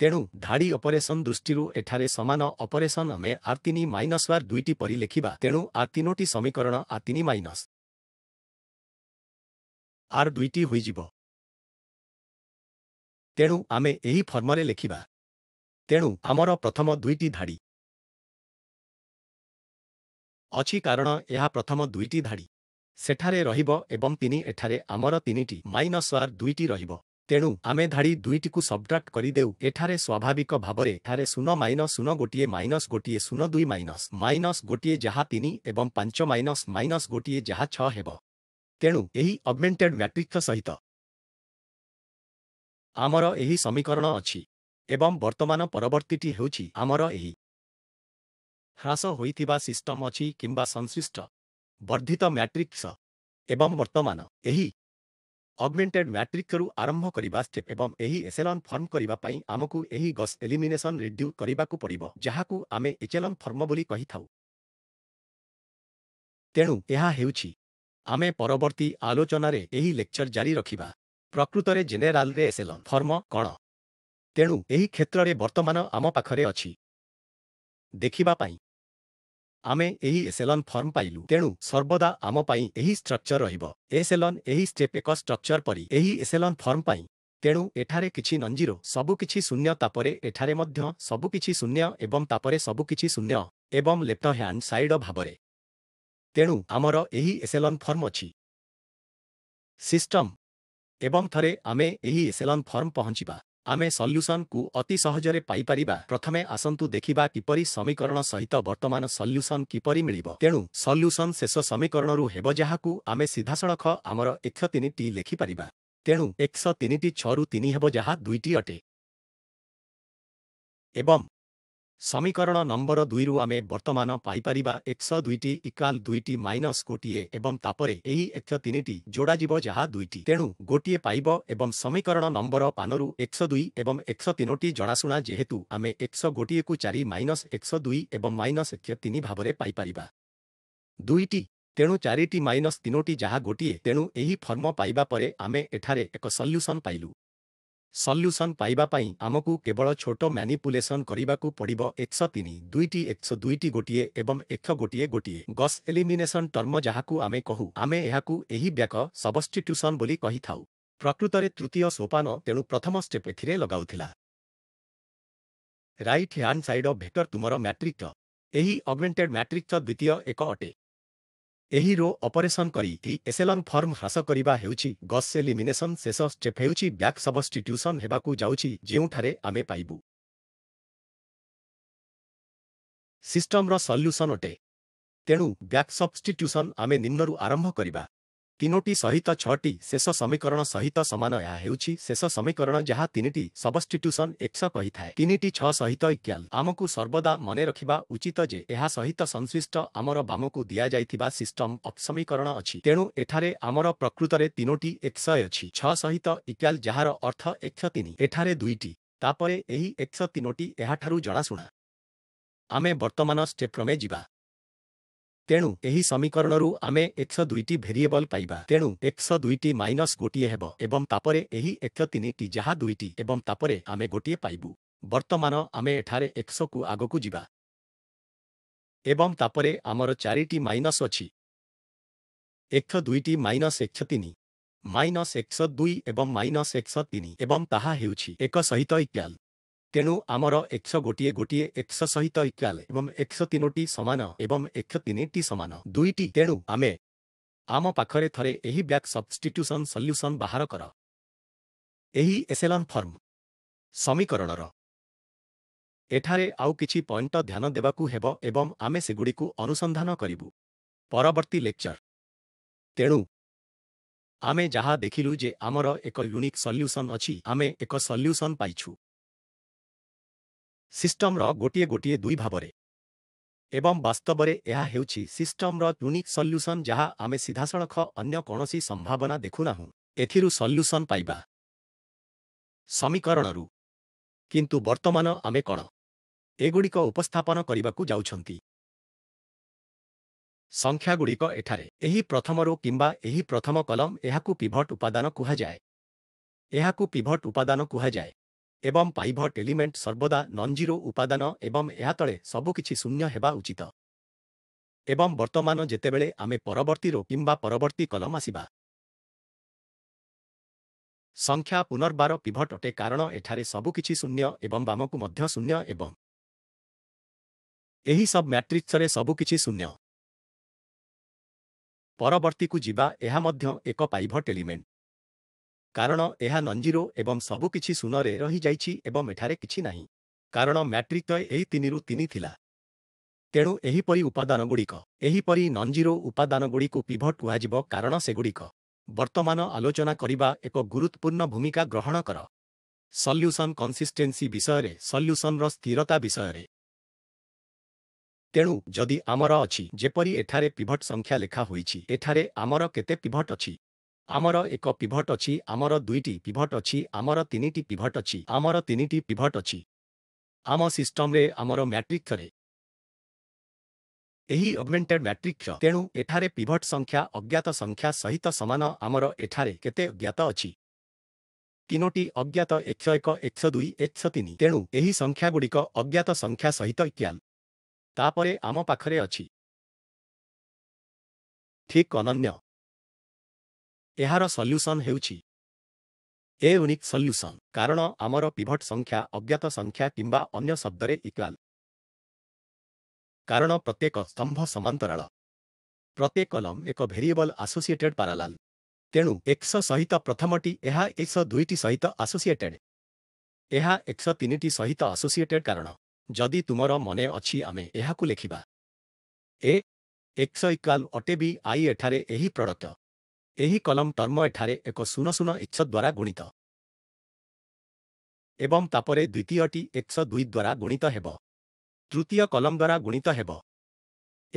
ତେଣୁ ଧାଡ଼ି ଅପରେସନ୍ ଦୃଷ୍ଟିରୁ ଏଠାରେ ସମାନ ଅପରେସନ୍ ଆମେ ଆର୍ ତିନି ମାଇନସ୍ ଆର୍ ଦୁଇଟି ପରି ଲେଖିବା ତେଣୁ ଆର୍ ତିନୋଟି ସମୀକରଣ ଆର୍ ତିନି ମାଇନସ୍ ଆର୍ ଦୁଇଟି ହୋଇଯିବ ତେଣୁ ଆମେ ଏହି ଫର୍ମରେ ଲେଖିବା ତେଣୁ ଆମର ପ୍ରଥମ ଦୁଇଟି ଧାଡ଼ି ଅଛି କାରଣ ଏହା ପ୍ରଥମ ଦୁଇଟି ଧାଡ଼ି ସେଠାରେ ରହିବ ଏବଂ ତିନି ଏଠାରେ ଆମର ତିନିଟି ମାଇନସ୍ ୱାର୍ ଦୁଇଟି ରହିବ ତେଣୁ ଆମେ ଧାଡ଼ି ଦୁଇଟିକୁ ସବଟ୍ରାକ୍ଟ କରିଦେଉ ଏଠାରେ ସ୍ୱାଭାବିକ ଭାବରେ ଏଠାରେ ଶୂନ ମାଇନସ୍ ଶୂନ ଗୋଟିଏ ମାଇନସ୍ ଗୋଟିଏ ଶୂନ ଦୁଇ ମାଇନସ୍ ମାଇନସ୍ ଗୋଟିଏ ଯାହା ତିନି ଏବଂ ପାଞ୍ଚ ମାଇନସ୍ ମାଇନସ୍ ଗୋଟିଏ ଯାହା ଛଅ ହେବ ତେଣୁ ଏହି ଅଗମେଣ୍ଟେଡ୍ ମ୍ୟାଟ୍ରିକ୍ସ ସହିତ ଆମର ଏହି ସମୀକରଣ ଅଛି ଏବଂ ବର୍ତ୍ତମାନ ପରବର୍ତ୍ତୀଟି ହେଉଛି ଆମର ଏହି ହ୍ରାସ ହୋଇଥିବା ସିଷ୍ଟମ୍ ଅଛି କିମ୍ବା ସଂଶ୍ଳିଷ୍ଟ ବର୍ଦ୍ଧିତ ମ୍ୟାଟ୍ରିକ୍ସ ଏବଂ ବର୍ତ୍ତମାନ ଏହି ଅଗମେଣ୍ଟେଡ୍ ମ୍ୟାଟ୍ରିକ୍ସରୁ ଆରମ୍ଭ କରିବା ଷ୍ଟେପ୍ ଏବଂ ଏହି ଏସେଲନ୍ ଫର୍ମ କରିବା ପାଇଁ ଆମକୁ ଏହି ଗସ୍ ଏଲିମିନେସନ୍ ରିଡ୍ୟୁ କରିବାକୁ ପଡ଼ିବ ଯାହାକୁ ଆମେ ଏଚେଲନ୍ ଫର୍ମ ବୋଲି କହିଥାଉ ତେଣୁ ଏହା ହେଉଛି ଆମେ ପରବର୍ତ୍ତୀ ଆଲୋଚନାରେ ଏହି ଲେକ୍ଚର ଜାରି ରଖିବା ପ୍ରକୃତରେ ଜେନେରାଲରେ ଏସେଲ ଫର୍ମ କ'ଣ ତେଣୁ ଏହି କ୍ଷେତ୍ରରେ ବର୍ତ୍ତମାନ ଆମ ପାଖରେ ଅଛି ଦେଖିବା ପାଇଁ ଆମେ ଏହି ଏସେଲନ୍ ଫର୍ମ ପାଇଲୁ ତେଣୁ ସର୍ବଦା ଆମ ପାଇଁ ଏହି ଷ୍ଟ୍ରକ୍ଚର ରହିବ ଏସେଲନ୍ ଏହି ଷ୍ଟେପ୍ ଏକ ଷ୍ଟ୍ରକ୍ଚର ପରି ଏହି ଏସେଲନ୍ ଫର୍ମ ପାଇଁ ତେଣୁ ଏଠାରେ କିଛି ନଞ୍ଜିରୋ ସବୁକିଛି ଶୂନ୍ୟ ତାପରେ ଏଠାରେ ମଧ୍ୟ ସବୁକିଛି ଶୂନ୍ୟ ଏବଂ ତାପରେ ସବୁକିଛି ଶୂନ୍ୟ ଏବଂ ଲେଫ୍ଟ ହ୍ୟାଣ୍ଡ ସାଇଡ ଭାବରେ ତେଣୁ ଆମର ଏହି ଏସେଲନ୍ ଫର୍ମ ଅଛି ସିଷ୍ଟମ୍ ଏବଂ ଥରେ ଆମେ ଏହି ଏସେଲନ୍ ଫର୍ମ ପହଞ୍ଚିବା ଆମେ ସଲ୍ୟୁସନ୍କୁ ଅତି ସହଜରେ ପାଇପାରିବା ପ୍ରଥମେ ଆସନ୍ତୁ ଦେଖିବା କିପରି ସମୀକରଣ ସହିତ ବର୍ତ୍ତମାନ ସଲ୍ୟୁସନ୍ କିପରି ମିଳିବ ତେଣୁ ସଲ୍ୟୁସନ୍ ଶେଷ ସମୀକରଣରୁ ହେବ ଯାହାକୁ ଆମେ ସିଧାସଳଖ ଆମର ଏକ୍ଷ ତିନିଟି ଲେଖିପାରିବା ତେଣୁ ଏକ୍ଶ ତିନିଟି ଛଅରୁ ତିନି ହେବ ଯାହା ଦୁଇଟି ଅଟେ ଏବଂ ସମୀକରଣ ନମ୍ବର ଦୁଇରୁ ଆମେ ବର୍ତ୍ତମାନ ପାଇପାରିବା ଏକଶହ ଦୁଇଟି ଇକ୍ୱାଲ ଦୁଇଟି ମାଇନସ୍ ଗୋଟିଏ ଏବଂ ତାପରେ ଏହି ଏକଶହ ତିନିଟି ଯୋଡ଼ାଯିବ ଯାହା ଦୁଇଟି ତେଣୁ ଗୋଟିଏ ପାଇବ ଏବଂ ସମୀକରଣ ନମ୍ବର ପାନରୁ ଏକଶହ ଦୁଇ ଏବଂ ଏକଶହ ତିନୋଟି ଜଣାଶୁଣା ଯେହେତୁ ଆମେ ଏକଶହ ଗୋଟିଏକୁ ଚାରି ମାଇନସ୍ ଏକଶହ ଦୁଇ ଏବଂ ମାଇନସ୍ ଏକଶହ ତିନି ଭାବରେ ପାଇପାରିବା ଦୁଇଟି ତେଣୁ ଚାରିଟି ମାଇନସ୍ ତିନୋଟି ଯାହା ଗୋଟିଏ ତେଣୁ ଏହି ଫର୍ମ ପାଇବା ପରେ ଆମେ ଏଠାରେ ଏକ ସଲ୍ୟୁସନ୍ ପାଇଲୁ ସଲ୍ୟୁସନ୍ ପାଇବା ପାଇଁ ଆମକୁ କେବଳ ଛୋଟ ମ୍ୟାନିପୁଲେସନ୍ କରିବାକୁ ପଡ଼ିବ ଏକଶହ ତିନି ଦୁଇଟି ଏକଶହ ଦୁଇଟି ଗୋଟିଏ ଏବଂ ଏକଶହ ଗୋଟିଏ ଗୋଟିଏ ଗସ୍ ଏଲିମିନେସନ୍ ଟର୍ମ ଯାହାକୁ ଆମେ କହୁ ଆମେ ଏହାକୁ ଏହି ବ୍ୟାକ ସବଷ୍ଟିଟ୍ୟୁସନ୍ ବୋଲି କହିଥାଉ ପ୍ରକୃତରେ ତୃତୀୟ ସୋପାନ ତେଣୁ ପ୍ରଥମ ଷ୍ଟେପ୍ ଏଥିରେ ଲଗାଉଥିଲା right hand side of vector ତୁମର ମ୍ୟାଟ୍ରିକ୍ ଏହି ଅଗମେଣ୍ଟେଡ୍ ମ୍ୟାଟ୍ରିକ୍ ଦ୍ୱିତୀୟ ଏକ ଅଟେ ଏହି ରୋ ଅପରେସନ୍ କରି ଏସଏଲ୍ଅନ୍ ଫର୍ମ ହ୍ରାସ କରିବା ହେଉଛି ଗସ୍ ଏଲିମିନେସନ୍ ଶେଷ ଷ୍ଟେପ୍ ହେଉଛି ବ୍ୟାକ୍ ସବଷ୍ଟିଟ୍ୟୁସନ୍ ହେବାକୁ ଯାଉଛି ଯେଉଁଠାରେ ଆମେ ପାଇବୁ ସିଷ୍ଟମ୍ର ସଲ୍ୟୁସନ୍ ଅଟେ ତେଣୁ ବ୍ୟାକ୍ ସବଷ୍ଟିଟ୍ୟୁସନ୍ ଆମେ ନିମ୍ନରୁ ଆରମ୍ଭ କରିବା ତିନୋଟି ସହିତ ଛଅଟି ଶେଷ ସମୀକରଣ ସହିତ ସମାନ ଏହା ହେଉଛି ଶେଷ ସମୀକରଣ ଯାହା ତିନିଟି ସବଷ୍ଟିଟ୍ୟୁସନ୍ ଏକ୍ସ କହିଥାଏ ତିନିଟି ଛଅ ସହିତ ଇକ୍ୟାଲ ଆମକୁ ସର୍ବଦା ମନେ ରଖିବା ଉଚିତ ଯେ ଏହା ସହିତ ସଂଶ୍ଳିଷ୍ଟ ଆମର ବାମକୁ ଦିଆଯାଇଥିବା ସିଷ୍ଟମ୍ ଅଫ୍ ସମୀକରଣ ଅଛି ତେଣୁ ଏଠାରେ ଆମର ପ୍ରକୃତରେ ତିନୋଟି ଏକ୍ସ ଅଛି ଛଅ ସହିତ ଇକ୍ୟାଲ ଯାହାର ଅର୍ଥ ଏକ୍ସ ତିନି ଏଠାରେ ଦୁଇଟି ତାପରେ ଏହି ଏକ୍ସ ତିନୋଟି ଏହାଠାରୁ ଜଣାଶୁଣା ଆମେ ବର୍ତ୍ତମାନ ଷ୍ଟେପ୍ରମେ ଯିବା ତେଣୁ ଏହି ସମୀକରଣରୁ ଆମେ ଏକ୍ସ ଦୁଇଟି ଭେରିଏବଲ୍ ପାଇବା ତେଣୁ ଏକ୍ସ ଦୁଇଟି ମାଇନସ୍ ଗୋଟିଏ ହେବ ଏବଂ ତାପରେ ଏହି ଏକ୍ସ ତିନିଟି ଯାହା ଦୁଇଟି ଏବଂ ତାପରେ ଆମେ ଗୋଟିଏ ପାଇବୁ ବର୍ତ୍ତମାନ ଆମେ ଏଠାରେ ଏକ୍ସକୁ ଆଗକୁ ଯିବା ଏବଂ ତାପରେ ଆମର ଚାରିଟି ମାଇନସ୍ ଅଛି ଏକ୍ଷ ଦୁଇଟି ମାଇନସ୍ ଏକ୍ଷ ତିନି ମାଇନସ୍ ଏକ୍ଶ ଦୁଇ ଏବଂ ମାଇନସ୍ ଏକ୍ଶ ତିନି ଏବଂ ତାହା ହେଉଛି ଏକ ସହିତ ଇକ୍ୟାଲ୍ ତେଣୁ ଆମର ଏକଶ ଗୋଟିଏ ଗୋଟିଏ ଏକଶ ସହିତ ଇକ୍ୱାଲ ଏବଂ ଏକଶ ତିନୋଟି ସମାନ ଏବଂ ଏକଶ ତିନିଟି ସମାନ ଦୁଇଟି ତେଣୁ ଆମେ ଆମ ପାଖରେ ଥରେ ଏହି ବ୍ୟାକ୍ ସବଷ୍ଟିଟ୍ୟୁସନ୍ ସଲ୍ୟୁସନ୍ ବାହାର କର ଏହି ଏସେଲନ୍ ଫର୍ମ ସମୀକରଣର ଏଠାରେ ଆଉ କିଛି ପଏଣ୍ଟ ଧ୍ୟାନ ଦେବାକୁ ହେବ ଏବଂ ଆମେ ସେଗୁଡ଼ିକୁ ଅନୁସନ୍ଧାନ କରିବୁ ପରବର୍ତ୍ତୀ ଲେକ୍ଚର ତେଣୁ ଆମେ ଯାହା ଦେଖିଲୁ ଯେ ଆମର ଏକ ୟୁନିକ୍ ସଲ୍ୟୁସନ୍ ଅଛି ଆମେ ଏକ ସଲ୍ୟୁସନ୍ ପାଇଛୁ ସିଷ୍ଟମ୍ର ଗୋଟିଏ ଗୋଟିଏ ଦୁଇ ଭାବରେ ଏବଂ ବାସ୍ତବରେ ଏହା ହେଉଛି ସିଷ୍ଟମ୍ର ୟୁନିକ୍ ସଲ୍ୟୁସନ୍ ଯାହା ଆମେ ସିଧାସଳଖ ଅନ୍ୟ କୌଣସି ସମ୍ଭାବନା ଦେଖୁନାହୁଁ ଏଥିରୁ ସଲ୍ୟୁସନ୍ ପାଇବା ସମୀକରଣରୁ କିନ୍ତୁ ବର୍ତ୍ତମାନ ଆମେ କ'ଣ ଏଗୁଡ଼ିକ ଉପସ୍ଥାପନ କରିବାକୁ ଯାଉଛନ୍ତି ସଂଖ୍ୟାଗୁଡ଼ିକ ଏଠାରେ ଏହି ପ୍ରଥମରୁ କିମ୍ବା ଏହି ପ୍ରଥମ କଲମ ଏହାକୁ ପିଭଟ୍ ଉପାଦାନ କୁହାଯାଏ ଏହାକୁ ପିଭଟ୍ ଉପାଦାନ କୁହାଯାଏ ଏବଂ ପାଇଭଟ୍ ଏଲିମେଣ୍ଟ ସର୍ବଦା ନନ୍ଜିରୋ ଉପାଦାନ ଏବଂ ଏହା ତଳେ ସବୁକିଛି ଶୂନ୍ୟ ହେବା ଉଚିତ ଏବଂ ବର୍ତ୍ତମାନ ଯେତେବେଳେ ଆମେ ପରବର୍ତ୍ତୀରୋ କିମ୍ବା ପରବର୍ତ୍ତୀ କଲମ ଆସିବା ସଂଖ୍ୟା ପୁନର୍ବାର ପିଭଟ୍ ଅଟେ କାରଣ ଏଠାରେ ସବୁକିଛି ଶୂନ୍ୟ ଏବଂ ବାମକୁ ମଧ୍ୟ ଶୂନ୍ୟ ଏବଂ ଏହି ସବ୍ ମ୍ୟାଟ୍ରିକ୍ସରେ ସବୁକିଛି ଶୂନ୍ୟ ପରବର୍ତ୍ତୀକୁ ଯିବା ଏହା ମଧ୍ୟ ଏକ ପାଇଭଟ୍ ଏଲିମେଣ୍ଟ କାରଣ ଏହା ନଞ୍ଜିରୋ ଏବଂ ସବୁକିଛି ସୁନରେ ରହିଯାଇଛି ଏବଂ ଏଠାରେ କିଛି ନାହିଁ କାରଣ ମ୍ୟାଟ୍ରିକ୍ ତ ଏହି ତିନିରୁ ତିନି ଥିଲା ତେଣୁ ଏହିପରି ଉପାଦାନଗୁଡ଼ିକ ଏହିପରି ନଞ୍ଜିରୋ ଉପାଦାନଗୁଡ଼ିକୁ ପିଭଟ୍ କୁହାଯିବ କାରଣ ସେଗୁଡ଼ିକ ବର୍ତ୍ତମାନ ଆଲୋଚନା କରିବା ଏକ ଗୁରୁତ୍ୱପୂର୍ଣ୍ଣ ଭୂମିକା ଗ୍ରହଣ କର ସଲ୍ୟୁସନ୍ କନ୍ସିଷ୍ଟେନ୍ସି ବିଷୟରେ ସଲ୍ୟୁସନ୍ର ସ୍ଥିରତା ବିଷୟରେ ତେଣୁ ଯଦି ଆମର ଅଛି ଯେପରି ଏଠାରେ ପିଭଟ୍ ସଂଖ୍ୟା ଲେଖା ହୋଇଛି ଏଠାରେ ଆମର କେତେ ପିଭଟ୍ ଅଛି ଆମର ଏକ ପିଭଟ ଅଛି ଆମର ଦୁଇଟି ପିଭଟ ଅଛି ଆମର ତିନିଟି ପିଭଟ ଅଛି ଆମର ତିନିଟି ପିଭଟ ଅଛି ଆମ ସିଷ୍ଟମରେ ଆମର ମ୍ୟାଟ୍ରିକ୍ସରେ ଏହି ଅଗମେଣ୍ଟେଡ୍ ମ୍ୟାଟ୍ରିକ୍ସ ତେଣୁ ଏଠାରେ ପିଭଟ ସଂଖ୍ୟା ଅଜ୍ଞାତ ସଂଖ୍ୟା ସହିତ ସମାନ ଆମର ଏଠାରେ କେତେ ଅଜ୍ଞାତ ଅଛି ତିନୋଟି ଅଜ୍ଞାତ ଏକ୍ଶ ଏକ ଏକ୍ଶ ଦୁଇ ଏକ୍ଶ ତିନି ତେଣୁ ଏହି ସଂଖ୍ୟା ଗୁଡ଼ିକ ଅଜ୍ଞାତ ସଂଖ୍ୟା ସହିତ ଇକ୍ୟାଲ ତାପରେ ଆମ ପାଖରେ ଅଛି ଠିକ୍ ଅନନ୍ୟ ଏହାର ସଲ୍ୟୁସନ୍ ହେଉଛି ଏ ୟୁନିକ୍ ସଲ୍ୟୁସନ୍ କାରଣ ଆମର ପିଭଟ ସଂଖ୍ୟା ଅଜ୍ଞାତ ସଂଖ୍ୟା କିମ୍ବା ଅନ୍ୟ ଶବ୍ଦରେ ଇକ୍ୱାଲ କାରଣ ପ୍ରତ୍ୟେକ ସ୍ତମ୍ଭ ସମାନ୍ତରାଳ ପ୍ରତ୍ୟେକ କଲମ୍ ଏକ ଭେରିଏବଲ୍ ଆସୋସିଏଟେଡ୍ ପାରାଲାଲ ତେଣୁ ଏକ୍ସ ସହିତ ପ୍ରଥମଟି ଏହା ଏକଶ ଦୁଇଟି ସହିତ ଆସୋସିଏଟେଡ୍ ଏହା ଏକଶହ ତିନିଟି ସହିତ ଆସୋସିଏଟେଡ୍ କାରଣ ଯଦି ତୁମର ମନେ ଅଛି ଆମେ ଏହାକୁ ଲେଖିବା ଏ ଏକ୍ସ ଇକ୍ୱାଲ୍ ଅଟେ ବି ଆଇ ଏଠାରେ ଏହି ପ୍ରଡ଼କ୍ଟ ଏହି କଲମ ତର୍ମ ଏଠାରେ ଏକ ଶୂନଶୂନ ଏଚ୍ଛ ଦ୍ୱାରା ଗୁଣିତ ଏବଂ ତାପରେ ଦ୍ୱିତୀୟଟି ଏକ୍ସ ଦୁଇ ଦ୍ୱାରା ଗୁଣିତ ହେବ ତୃତୀୟ କଲମ ଦ୍ୱାରା ଗୁଣିତ ହେବ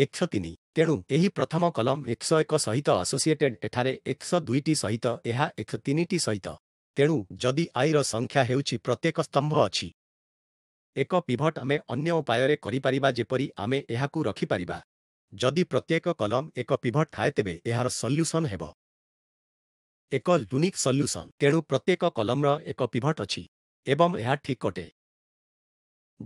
ଏକ୍ସ ତିନି ତେଣୁ ଏହି ପ୍ରଥମ କଲମ ଏକ୍ସ ଏକ ସହିତ ଆସୋସିଏଟେଡ୍ ଏଠାରେ ଏକ୍ସ ଦୁଇଟି ସହିତ ଏହା ଏକ୍ସ ତିନିଟି ସହିତ ତେଣୁ ଯଦି ଆଇର ସଂଖ୍ୟା ହେଉଛି ପ୍ରତ୍ୟେକ ସ୍ତମ୍ଭ ଅଛି ଏକ ପିଭଟ୍ ଆମେ ଅନ୍ୟ ଉପାୟରେ କରିପାରିବା ଯେପରି ଆମେ ଏହାକୁ ରଖିପାରିବା ଯଦି ପ୍ରତ୍ୟେକ କଲମ ଏକ ପିଭଟ୍ ଥାଏ ତେବେ ଏହାର ସଲ୍ୟୁସନ୍ ହେବ ଏକ ୟୁନିକ୍ ସଲ୍ୟୁସନ୍ ତେଣୁ ପ୍ରତ୍ୟେକ କଲମର ଏକ ପିଭଟ୍ ଅଛି ଏବଂ ଏହା ଠିକ୍ ଅଟେ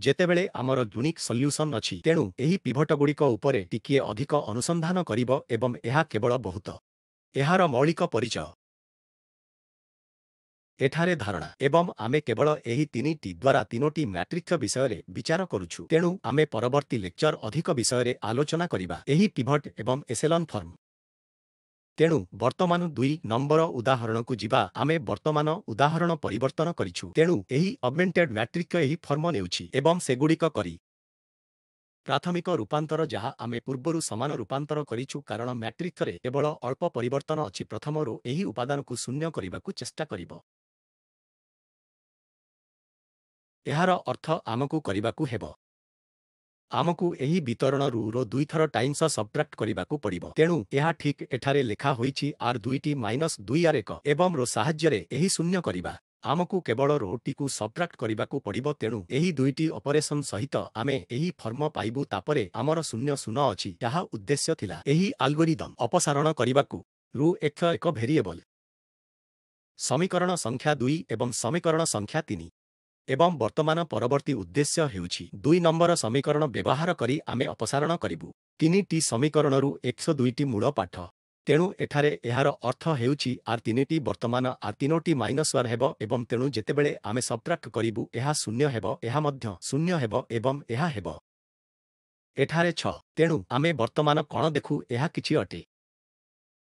ଯେତେବେଳେ ଆମର ୟୁନିକ୍ ସଲ୍ୟୁସନ୍ ଅଛି ତେଣୁ ଏହି ପିଭଟଗୁଡ଼ିକ ଉପରେ ଟିକିଏ ଅଧିକ ଅନୁସନ୍ଧାନ କରିବ ଏବଂ ଏହା କେବଳ ବହୁତ ଏହାର ମୌଳିକ ପରିଚୟ ଏଠାରେ ଧାରଣା ଏବଂ ଆମେ କେବଳ ଏହି ତିନିଟି ଦ୍ୱାରା ତିନୋଟି ମ୍ୟାଟ୍ରିକ୍ସ ବିଷୟରେ ବିଚାର କରୁଛୁ ତେଣୁ ଆମେ ପରବର୍ତ୍ତୀ ଲେକ୍ଚର ଅଧିକ ବିଷୟରେ ଆଲୋଚନା କରିବା ଏହି ପିଭଟ୍ ଏବଂ ଏସେଲନ୍ ଫର୍ମ ତେଣୁ ବର୍ତ୍ତମାନ ଦୁଇ ନମ୍ବର ଉଦାହରଣକୁ ଯିବା ଆମେ ବର୍ତ୍ତମାନ ଉଦାହରଣ ପରିବର୍ତ୍ତନ କରିଛୁ ତେଣୁ ଏହି ଅବେଣ୍ଟେଡ୍ ମ୍ୟାଟ୍ରିକ ଏହି ଫର୍ମ ନେଉଛି ଏବଂ ସେଗୁଡ଼ିକ କରି ପ୍ରାଥମିକ ରୂପାନ୍ତର ଯାହା ଆମେ ପୂର୍ବରୁ ସମାନ ରୂପାନ୍ତର କରିଛୁ କାରଣ ମ୍ୟାଟ୍ରିକ୍ସରେ କେବଳ ଅଳ୍ପ ପରିବର୍ତ୍ତନ ଅଛି ପ୍ରଥମରୁ ଏହି ଉପାଦାନକୁ ଶୂନ୍ୟ କରିବାକୁ ଚେଷ୍ଟା କରିବ ଏହାର ଅର୍ଥ ଆମକୁ କରିବାକୁ ହେବ ଆମକୁ ଏହି ବିତରଣରୁ ରୋ ଦୁଇଥର ଟାଇମ୍ସ ସବଟ୍ରାକ୍ଟ କରିବାକୁ ପଡ଼ିବ ତେଣୁ ଏହା ଠିକ୍ ଏଠାରେ ଲେଖା ହୋଇଛି ଆର୍ ଦୁଇଟି ମାଇନସ୍ ଦୁଇ ଆର୍ ଏକ ଏବଂ ରୋ ସାହାଯ୍ୟରେ ଏହି ଶୂନ୍ୟ କରିବା ଆମକୁ କେବଳ ରୋଟିକୁ ସବଟ୍ରାକ୍ଟ କରିବାକୁ ପଡ଼ିବ ତେଣୁ ଏହି ଦୁଇଟି ଅପରେସନ୍ ସହିତ ଆମେ ଏହି ଫର୍ମ ପାଇବୁ ତାପରେ ଆମର ଶୂନ୍ୟ ଶୂନ ଅଛି ଯାହା ଉଦ୍ଦେଶ୍ୟ ଥିଲା ଏହି ଆଲଗୋରିଦମ୍ ଅପସାରଣ କରିବାକୁ ରୁ ଏକ ଏକ ଭେରିଏବଲ୍ ସମୀକରଣ ସଂଖ୍ୟା ଦୁଇ ଏବଂ ସମୀକରଣ ସଂଖ୍ୟା ତିନି ଏବଂ ବର୍ତ୍ତମାନ ପରବର୍ତ୍ତୀ ଉଦ୍ଦେଶ୍ୟ ହେଉଛି ଦୁଇ ନମ୍ବର ସମୀକରଣ ବ୍ୟବହାର କରି ଆମେ ଅପସାରଣ କରିବୁ ତିନିଟି ସମୀକରଣରୁ ଏକଶହ ଦୁଇଟି ମୂଳ ପାଠ ତେଣୁ ଏଠାରେ ଏହାର ଅର୍ଥ ହେଉଛି ଆର୍ ତିନିଟି ବର୍ତ୍ତମାନ ଆର୍ ତିନୋଟି ମାଇନସ୍ ୱାର୍ ହେବ ଏବଂ ତେଣୁ ଯେତେବେଳେ ଆମେ ସବଟ୍ରାକ୍ଟ କରିବୁ ଏହା ଶୂନ୍ୟ ହେବ ଏହା ମଧ୍ୟ ଶୂନ୍ୟ ହେବ ଏବଂ ଏହା ହେବ ଏଠାରେ ଛଅ ତେଣୁ ଆମେ ବର୍ତ୍ତମାନ କ'ଣ ଦେଖୁ ଏହା କିଛି ଅଟେ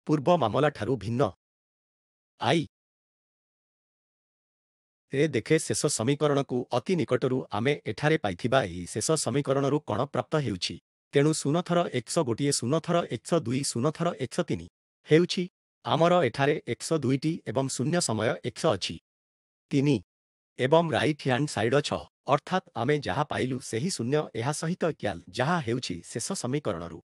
ପୂର୍ବ ମାମଲାଠାରୁ ଭିନ୍ନ ଆଇ ଏ ଦେଖେ ଶେଷ ସମୀକରଣକୁ ଅତି ନିକଟରୁ ଆମେ ଏଠାରେ ପାଇଥିବା ଏହି ଶେଷ ସମୀକରଣରୁ କ'ଣ ପ୍ରାପ୍ତ ହେଉଛି ତେଣୁ ଶୂନ ଥର ଏକଶ ଗୋଟିଏ ଶୂନ ଥର ଏକଶ ଦୁଇ ଶୂନ ଥର ଏକଶ ତିନି ହେଉଛି ଆମର ଏଠାରେ ଏକଶ ଦୁଇଟି ଏବଂ ଶୂନ୍ୟ ସମୟ ଏକଶ ଅଛି ତିନି ଏବଂ ରାଇଟ୍ ହ୍ୟାଣ୍ଡ ସାଇଡ୍ ଛଅ ଅର୍ଥାତ୍ ଆମେ ଯାହା ପାଇଲୁ ସେହି ଶୂନ୍ୟ ଏହା ସହିତ କ୍ୟାଲ ଯାହା ହେଉଛି ଶେଷ ସମୀକରଣରୁ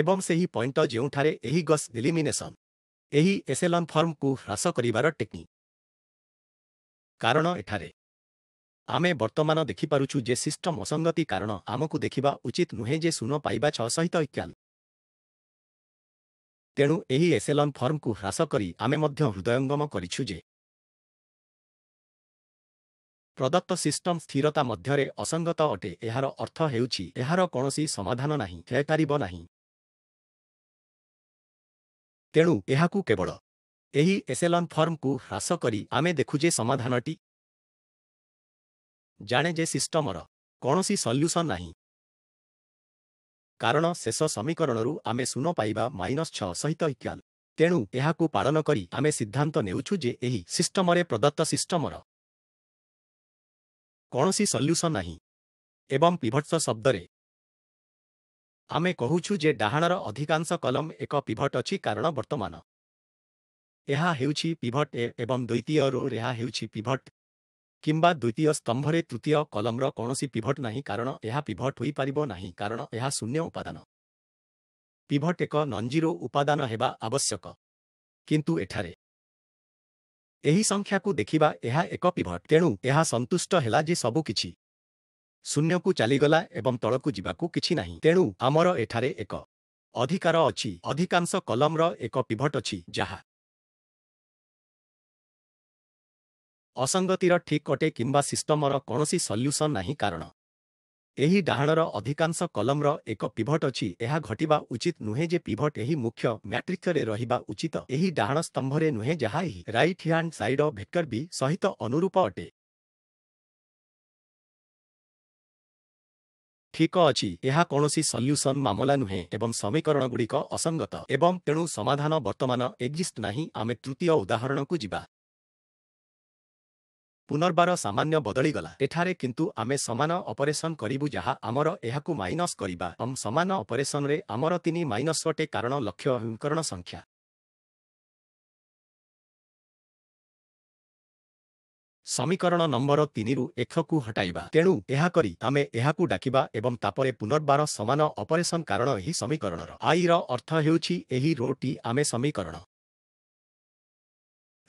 ଏବଂ ସେହି ପଏଣ୍ଟ ଯେଉଁଠାରେ ଏହି ଗସ୍ ଏଲିମିନେସନ୍ ଏହି ଏସେଲନ୍ ଫର୍ମକୁ ହ୍ରାସ କରିବାର ଟେକ୍ନିକ୍ କାରଣ ଏଠାରେ ଆମେ ବର୍ତ୍ତମାନ ଦେଖିପାରୁଛୁ ଯେ ସିଷ୍ଟମ୍ ଅସଙ୍ଗତି କାରଣ ଆମକୁ ଦେଖିବା ଉଚିତ ନୁହେଁ ଯେ ଶୂନ ପାଇବା ଛଅ ସହିତ ଇକ୍ୟାଲ ତେଣୁ ଏହି ଏସଏଲନ୍ ଫର୍ମକୁ ହ୍ରାସ କରି ଆମେ ମଧ୍ୟ ହୃଦୟଙ୍ଗମ କରିଛୁ ଯେ ପ୍ରଦତ୍ତ ସିଷ୍ଟମ୍ ସ୍ଥିରତା ମଧ୍ୟରେ ଅସଙ୍ଗତ ଅଟେ ଏହାର ଅର୍ଥ ହେଉଛି ଏହାର କୌଣସି ସମାଧାନ ନାହିଁ ହେପାରିବ ନାହିଁ ତେଣୁ ଏହାକୁ କେବଳ ଏହି ଏସେଲନ୍ ଫର୍ମକୁ ହ୍ରାସ କରି ଆମେ ଦେଖୁ ଯେ ସମାଧାନଟି ଜାଣେ ଯେ ସିଷ୍ଟମର କୌଣସି ସଲ୍ୟୁସନ୍ ନାହିଁ କାରଣ ଶେଷ ସମୀକରଣରୁ ଆମେ ଶୂନ ପାଇବା ମାଇନସ୍ ଛଅ ସହିତ ଇକ୍ୱାଲ୍ ତେଣୁ ଏହାକୁ ପାଳନ କରି ଆମେ ସିଦ୍ଧାନ୍ତ ନେଉଛୁ ଯେ ଏହି ସିଷ୍ଟମରେ ପ୍ରଦତ୍ତ ସିଷ୍ଟମର କୌଣସି ସଲ୍ୟୁସନ୍ ନାହିଁ ଏବଂ ପିଭଟ୍ସ ଶବ୍ଦରେ ଆମେ କହୁଛୁ ଯେ ଡାହାଣର ଅଧିକାଂଶ କଲମ ଏକ ପିଭଟ୍ ଅଛି କାରଣ ବର୍ତ୍ତମାନ ଏହା ହେଉଛି ପିଭଟ୍ ଏବଂ ଦ୍ୱିତୀୟ ରୋରେ ଏହା ହେଉଛି ପିଭଟ୍ କିମ୍ବା ଦ୍ୱିତୀୟ ସ୍ତମ୍ଭରେ ତୃତୀୟ କଲମର କୌଣସି ପିଭଟ୍ ନାହିଁ କାରଣ ଏହା ପିଭଟ୍ ହୋଇପାରିବ ନାହିଁ କାରଣ ଏହା ଶୂନ୍ୟ ଉପାଦାନ ପିଭଟ୍ ଏକ ନଞ୍ଜିରୋ ଉପାଦାନ ହେବା ଆବଶ୍ୟକ କିନ୍ତୁ ଏଠାରେ ଏହି ସଂଖ୍ୟାକୁ ଦେଖିବା ଏହା ଏକ ପିଭଟ୍ ତେଣୁ ଏହା ସନ୍ତୁଷ୍ଟ ହେଲା ଯେ ସବୁକିଛି ଶୂନ୍ୟକୁ ଚାଲିଗଲା ଏବଂ ତଳକୁ ଯିବାକୁ କିଛି ନାହିଁ ତେଣୁ ଆମର ଏଠାରେ ଏକ ଅଧିକାର ଅଛି ଅଧିକାଂଶ କଲମର ଏକ ପିଭଟ୍ ଅଛି ଯାହା ଅସଙ୍ଗତିର ଠିକ୍ ଅଟେ କିମ୍ବା ସିଷ୍ଟମର କୌଣସି ସଲ୍ୟୁସନ୍ ନାହିଁ କାରଣ ଏହି ଡାହାଣର ଅଧିକାଂଶ କଲମର ଏକ ପିଭଟ୍ ଅଛି ଏହା ଘଟିବା ଉଚିତ ନୁହେଁ ଯେ ପିଭଟ୍ ଏହି ମୁଖ୍ୟ ମ୍ୟାଟ୍ରିକ୍ସରେ ରହିବା ଉଚିତ ଏହି ଡାହାଣ ସ୍ତମ୍ଭରେ ନୁହେଁ ଯାହା ଏହି right hand side of vector B ସହିତ ଅନୁରୂପ ଅଟେ ଠିକ ଅଛି ଏହା କୌଣସି ସଲ୍ୟୁସନ୍ ମାମଲା ନୁହେଁ ଏବଂ ସମୀକରଣଗୁଡ଼ିକ ଅସଙ୍ଗତ ଏବଂ ତେଣୁ ସମାଧାନ ବର୍ତ୍ତମାନ ଏକ୍ଜିଷ୍ଟ ନାହିଁ ଆମେ ତୃତୀୟ ଉଦାହରଣକୁ ଯିବା ପୁନର୍ବାର ସାମାନ୍ୟ ବଦଳିଗଲା ଏଠାରେ କିନ୍ତୁ ଆମେ ସମାନ ଅପରେସନ୍ କରିବୁ ଯାହା ଆମର ଏହାକୁ ମାଇନସ୍ କରିବା ଏବଂ ସମାନ ଅପରେସନ୍ରେ ଆମର ତିନି ମାଇନସ୍ ଅଟେ କାରଣ ଲକ୍ଷ୍ୟ ଅଭିଙ୍କରଣ ସଂଖ୍ୟା ସମୀକରଣ ନମ୍ବର ତିନିରୁ ଏକକୁ ହଟାଇବା ତେଣୁ ଏହା କରି ଆମେ ଏହାକୁ ଡାକିବା ଏବଂ ତାପରେ ପୁନର୍ବାର ସମାନ ଅପରେସନ୍ କାରଣ ଏହି ସମୀକରଣର ଆଇର ଅର୍ଥ ହେଉଛି ଏହି ରୋଟି ଆମେ ସମୀକରଣ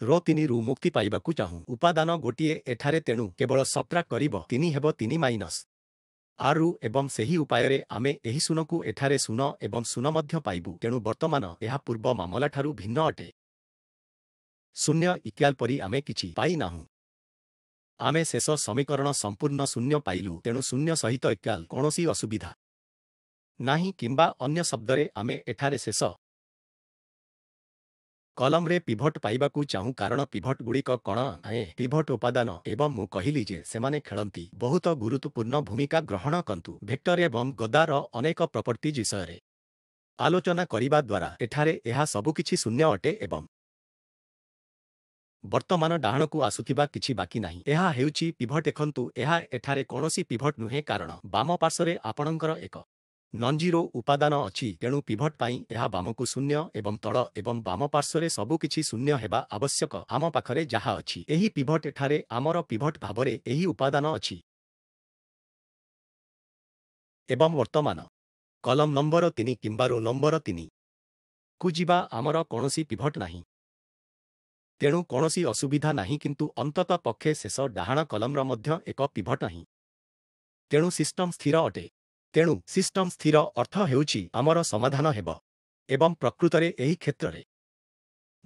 ର ତିନିରୁ ମୁକ୍ତି ପାଇବାକୁ ଚାହୁଁ ଉପାଦାନ ଗୋଟିଏ ଏଠାରେ ତେଣୁ କେବଳ ସପ୍ରା କରିବ ତିନି ହେବ ତିନି ମାଇନସ୍ ଆରୁ ଏବଂ ସେହି ଉପାୟରେ ଆମେ ଏହି ଶୂନକୁ ଏଠାରେ ଶୂନ ଏବଂ ଶୂନ ମଧ୍ୟ ପାଇବୁ ତେଣୁ ବର୍ତ୍ତମାନ ଏହା ପୂର୍ବ ମାମଲାଠାରୁ ଭିନ୍ନ ଅଟେ ଶୂନ୍ୟ ଇକ୍ୟାଲ ପରି ଆମେ କିଛି ପାଇନାହୁଁ ଆମେ ଶେଷ ସମୀକରଣ ସମ୍ପୂର୍ଣ୍ଣ ଶୂନ୍ୟ ପାଇଲୁ ତେଣୁ ଶୂନ୍ୟ ସହିତ ଇକ୍ୟାଲ କୌଣସି ଅସୁବିଧା ନାହିଁ କିମ୍ବା ଅନ୍ୟ ଶବ୍ଦରେ ଆମେ ଏଠାରେ ଶେଷ କଲମରେ ପିଭଟ୍ ପାଇବାକୁ ଚାହୁଁ କାରଣ ପିଭଟ୍ ଗୁଡ଼ିକ କ'ଣ ଏ ପିଭଟ୍ ଉପାଦାନ ଏବଂ ମୁଁ କହିଲି ଯେ ସେମାନେ ଖେଳନ୍ତି ବହୁତ ଗୁରୁତ୍ୱପୂର୍ଣ୍ଣ ଭୂମିକା ଗ୍ରହଣ କରନ୍ତୁ ଭେକ୍ଟର ଏବଂ ଗଦାର ଅନେକ ପ୍ରପର୍ଟି ବିଷୟରେ ଆଲୋଚନା କରିବା ଦ୍ୱାରା ଏଠାରେ ଏହା ସବୁକିଛି ଶୂନ୍ୟ ଅଟେ ଏବଂ ବର୍ତ୍ତମାନ ଡାହାଣକୁ ଆସୁଥିବା କିଛି ବାକି ନାହିଁ ଏହା ହେଉଛି ପିଭଟ୍ ଦେଖନ୍ତୁ ଏହା ଏଠାରେ କୌଣସି ପିଭଟ୍ ନୁହେଁ କାରଣ ବାମ ପାର୍ଶ୍ୱରେ ଆପଣଙ୍କର ଏକ ନନ୍ଜିରୋ ଉପାଦାନ ଅଛି ତେଣୁ ପିଭଟ ପାଇଁ ଏହା ବାମକୁ ଶୂନ୍ୟ ଏବଂ ତଳ ଏବଂ ବାମ ପାର୍ଶ୍ୱରେ ସବୁକିଛି ଶୂନ୍ୟ ହେବା ଆବଶ୍ୟକ ଆମ ପାଖରେ ଯାହା ଅଛି ଏହି ପିଭଟ ଏଠାରେ ଆମର ପିଭଟ ଭାବରେ ଏହି ଉପାଦାନ ଅଛି ଏବଂ ବର୍ତ୍ତମାନ କଲମ ନମ୍ବର ତିନି କିମ୍ବାରୁ ନମ୍ବର ତିନିକୁ ଯିବା ଆମର କୌଣସି ପିଭଟ ନାହିଁ ତେଣୁ କୌଣସି ଅସୁବିଧା ନାହିଁ କିନ୍ତୁ ଅନ୍ତତ ପକ୍ଷେ ଶେଷ ଡାହାଣ କଲମର ମଧ୍ୟ ଏକ ପିଭଟ ନାହିଁ ତେଣୁ ସିଷ୍ଟମ ସ୍ଥିର ଅଟେ ତେଣୁ ସିଷ୍ଟମ୍ ସ୍ଥିର ଅର୍ଥ ହେଉଛି ଆମର ସମାଧାନ ହେବ ଏବଂ ପ୍ରକୃତରେ ଏହି କ୍ଷେତ୍ରରେ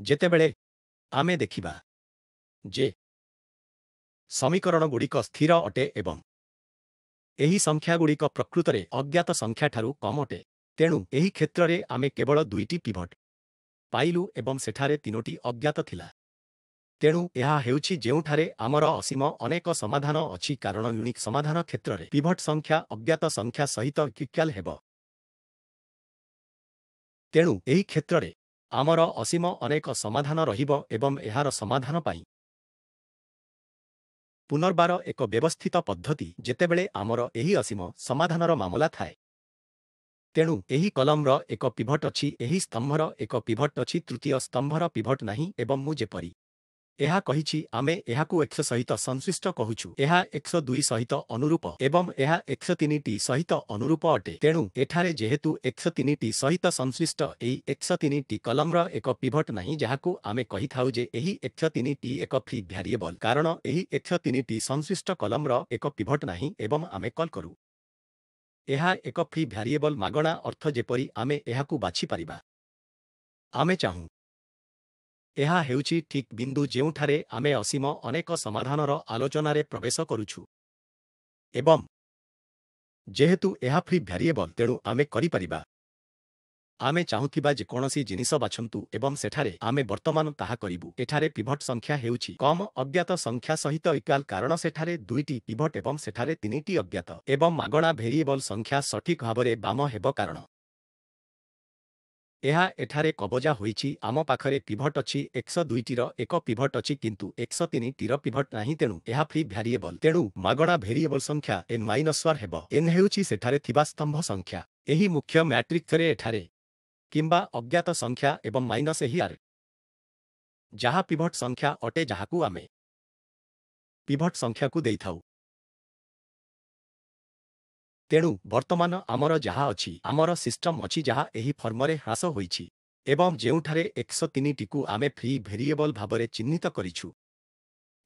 ଯେତେବେଳେ ଆମେ ଦେଖିବା ଯେ ସମୀକରଣଗୁଡ଼ିକ ସ୍ଥିର ଅଟେ ଏବଂ ଏହି ସଂଖ୍ୟାଗୁଡ଼ିକ ପ୍ରକୃତରେ ଅଜ୍ଞାତ ସଂଖ୍ୟାଠାରୁ କମ୍ ଅଟେ ତେଣୁ ଏହି କ୍ଷେତ୍ରରେ ଆମେ କେବଳ ଦୁଇଟି ପିଭଟ ପାଇଲୁ ଏବଂ ସେଠାରେ ତିନୋଟି ଅଜ୍ଞାତ ଥିଲା ତେଣୁ ଏହା ହେଉଛି ଯେଉଁଠାରେ ଆମର ଅସୀମ ଅନେକ ସମାଧାନ ଅଛି କାରଣ ୟୁନିକ୍ ସମାଧାନ କ୍ଷେତ୍ରରେ ପିଭଟ୍ ସଂଖ୍ୟା ଅଜ୍ଞାତ ସଂଖ୍ୟା ସହିତ କିକାଲ ହେବ ତେଣୁ ଏହି କ୍ଷେତ୍ରରେ ଆମର ଅସୀମ ଅନେକ ସମାଧାନ ରହିବ ଏବଂ ଏହାର ସମାଧାନ ପାଇଁ ପୁନର୍ବାର ଏକ ବ୍ୟବସ୍ଥିତ ପଦ୍ଧତି ଯେତେବେଳେ ଆମର ଏହି ଅସୀମ ସମାଧାନର ମାମଲା ଥାଏ ତେଣୁ ଏହି କଲମର ଏକ ପିଭଟ୍ ଅଛି ଏହି ସ୍ତମ୍ଭର ଏକ ପିଭଟ୍ ଅଛି ତୃତୀୟ ସ୍ତମ୍ଭର ପିଭଟ୍ ନାହିଁ ଏବଂ ମୁଁ ଯେପରି ଏହା କହିଛି ଆମେ ଏହାକୁ ଏକଶହ ସହିତ ସଂଶ୍ଳିଷ୍ଟ କହୁଛୁ ଏହା ଏକଶହ ଦୁଇ ସହିତ ଅନୁରୂପ ଏବଂ ଏହା ଏକଶହ ତିନିଟି ସହିତ ଅନୁରୂପ ଅଟେ ତେଣୁ ଏଠାରେ ଯେହେତୁ ଏକଶହ ତିନିଟି ସହିତ ସଂଶ୍ଳିଷ୍ଟ ଏହି ଏକଶହ ତିନିଟି କଲମର ଏକ ପିଭଟ ନାହିଁ ଯାହାକୁ ଆମେ କହିଥାଉ ଯେ ଏହି ଏକଶହ ତିନିଟି ଏକ ଫ୍ରି ଭ୍ୟାରିଏବଲ୍ କାରଣ ଏହି ଏକଶହ ତିନିଟି ସଂଶ୍ଳିଷ୍ଟ କଲମର ଏକ ପିଭଟ ନାହିଁ ଏବଂ ଆମେ କଲ୍ କରୁ ଏହା ଏକ ଫ୍ରି ଭ୍ୟାରିଏବଲ୍ ମାଗଣା ଅର୍ଥ ଯେପରି ଆମେ ଏହାକୁ ବାଛିପାରିବା ଆମେ ଚାହୁଁ ଏହା ହେଉଛି ଠିକ୍ ବିନ୍ଦୁ ଯେଉଁଠାରେ ଆମେ ଅସୀମ ଅନେକ ସମାଧାନର ଆଲୋଚନାରେ ପ୍ରବେଶ କରୁଛୁ ଏବଂ ଯେହେତୁ ଏହା ଫ୍ରି ଭ୍ୟାରିଏବଲ୍ ତେଣୁ ଆମେ କରିପାରିବା ଆମେ ଚାହୁଁଥିବା ଯେକୌଣସି ଜିନିଷ ବାଛନ୍ତୁ ଏବଂ ସେଠାରେ ଆମେ ବର୍ତ୍ତମାନ ତାହା କରିବୁ ଏଠାରେ ପିଭଟ ସଂଖ୍ୟା ହେଉଛି କମ୍ ଅଜ୍ଞାତ ସଂଖ୍ୟା ସହିତ ଇକାଲ କାରଣ ସେଠାରେ ଦୁଇଟି ପିଭଟ ଏବଂ ସେଠାରେ ତିନିଟି ଅଜ୍ଞାତ ଏବଂ ମାଗଣା ଭେରିଏବଲ୍ ସଂଖ୍ୟା ସଠିକ୍ ଭାବରେ ବାମ ହେବ କାରଣ ଏହା ଏଠାରେ କବଜା ହୋଇଛି ଆମ ପାଖରେ ପିଭଟ୍ ଅଛି ଏକଶ ଦୁଇଟିର ଏକ ପିଭଟ୍ ଅଛି କିନ୍ତୁ ଏକଶ ତିନିଟିର ପିଭଟ୍ ନାହିଁ ତେଣୁ ଏହା ଫ୍ରି ଭ୍ୟାରିଏବଲ୍ ତେଣୁ ମାଗଣା ଭେରିଏବଲ୍ ସଂଖ୍ୟା ଏନ୍ ମାଇନସ୍ୱାର ହେବ ଏନ୍ ହେଉଛି ସେଠାରେ ଥିବା ସ୍ତମ୍ଭ ସଂଖ୍ୟା ଏହି ମୁଖ୍ୟ ମ୍ୟାଟ୍ରିକ୍ସରେ ଏଠାରେ କିମ୍ବା ଅଜ୍ଞାତ ସଂଖ୍ୟା ଏବଂ ମାଇନସ୍ ଏହି ଆର୍ ଯାହା ପିଭଟ୍ ସଂଖ୍ୟା ଅଟେ ଯାହାକୁ ଆମେ ପିଭଟ୍ ସଂଖ୍ୟାକୁ ଦେଇଥାଉ ତେଣୁ ବର୍ତ୍ତମାନ ଆମର ଯାହା ଅଛି ଆମର ସିଷ୍ଟମ ଅଛି ଯାହା ଏହି ଫର୍ମରେ ହ୍ରାସ ହୋଇଛି ଏବଂ ଯେଉଁଠାରେ ଏକଶହ ତିନିଟିକୁ ଆମେ ଫ୍ରି ଭେରିଏବଲ୍ ଭାବରେ ଚିହ୍ନିତ କରିଛୁ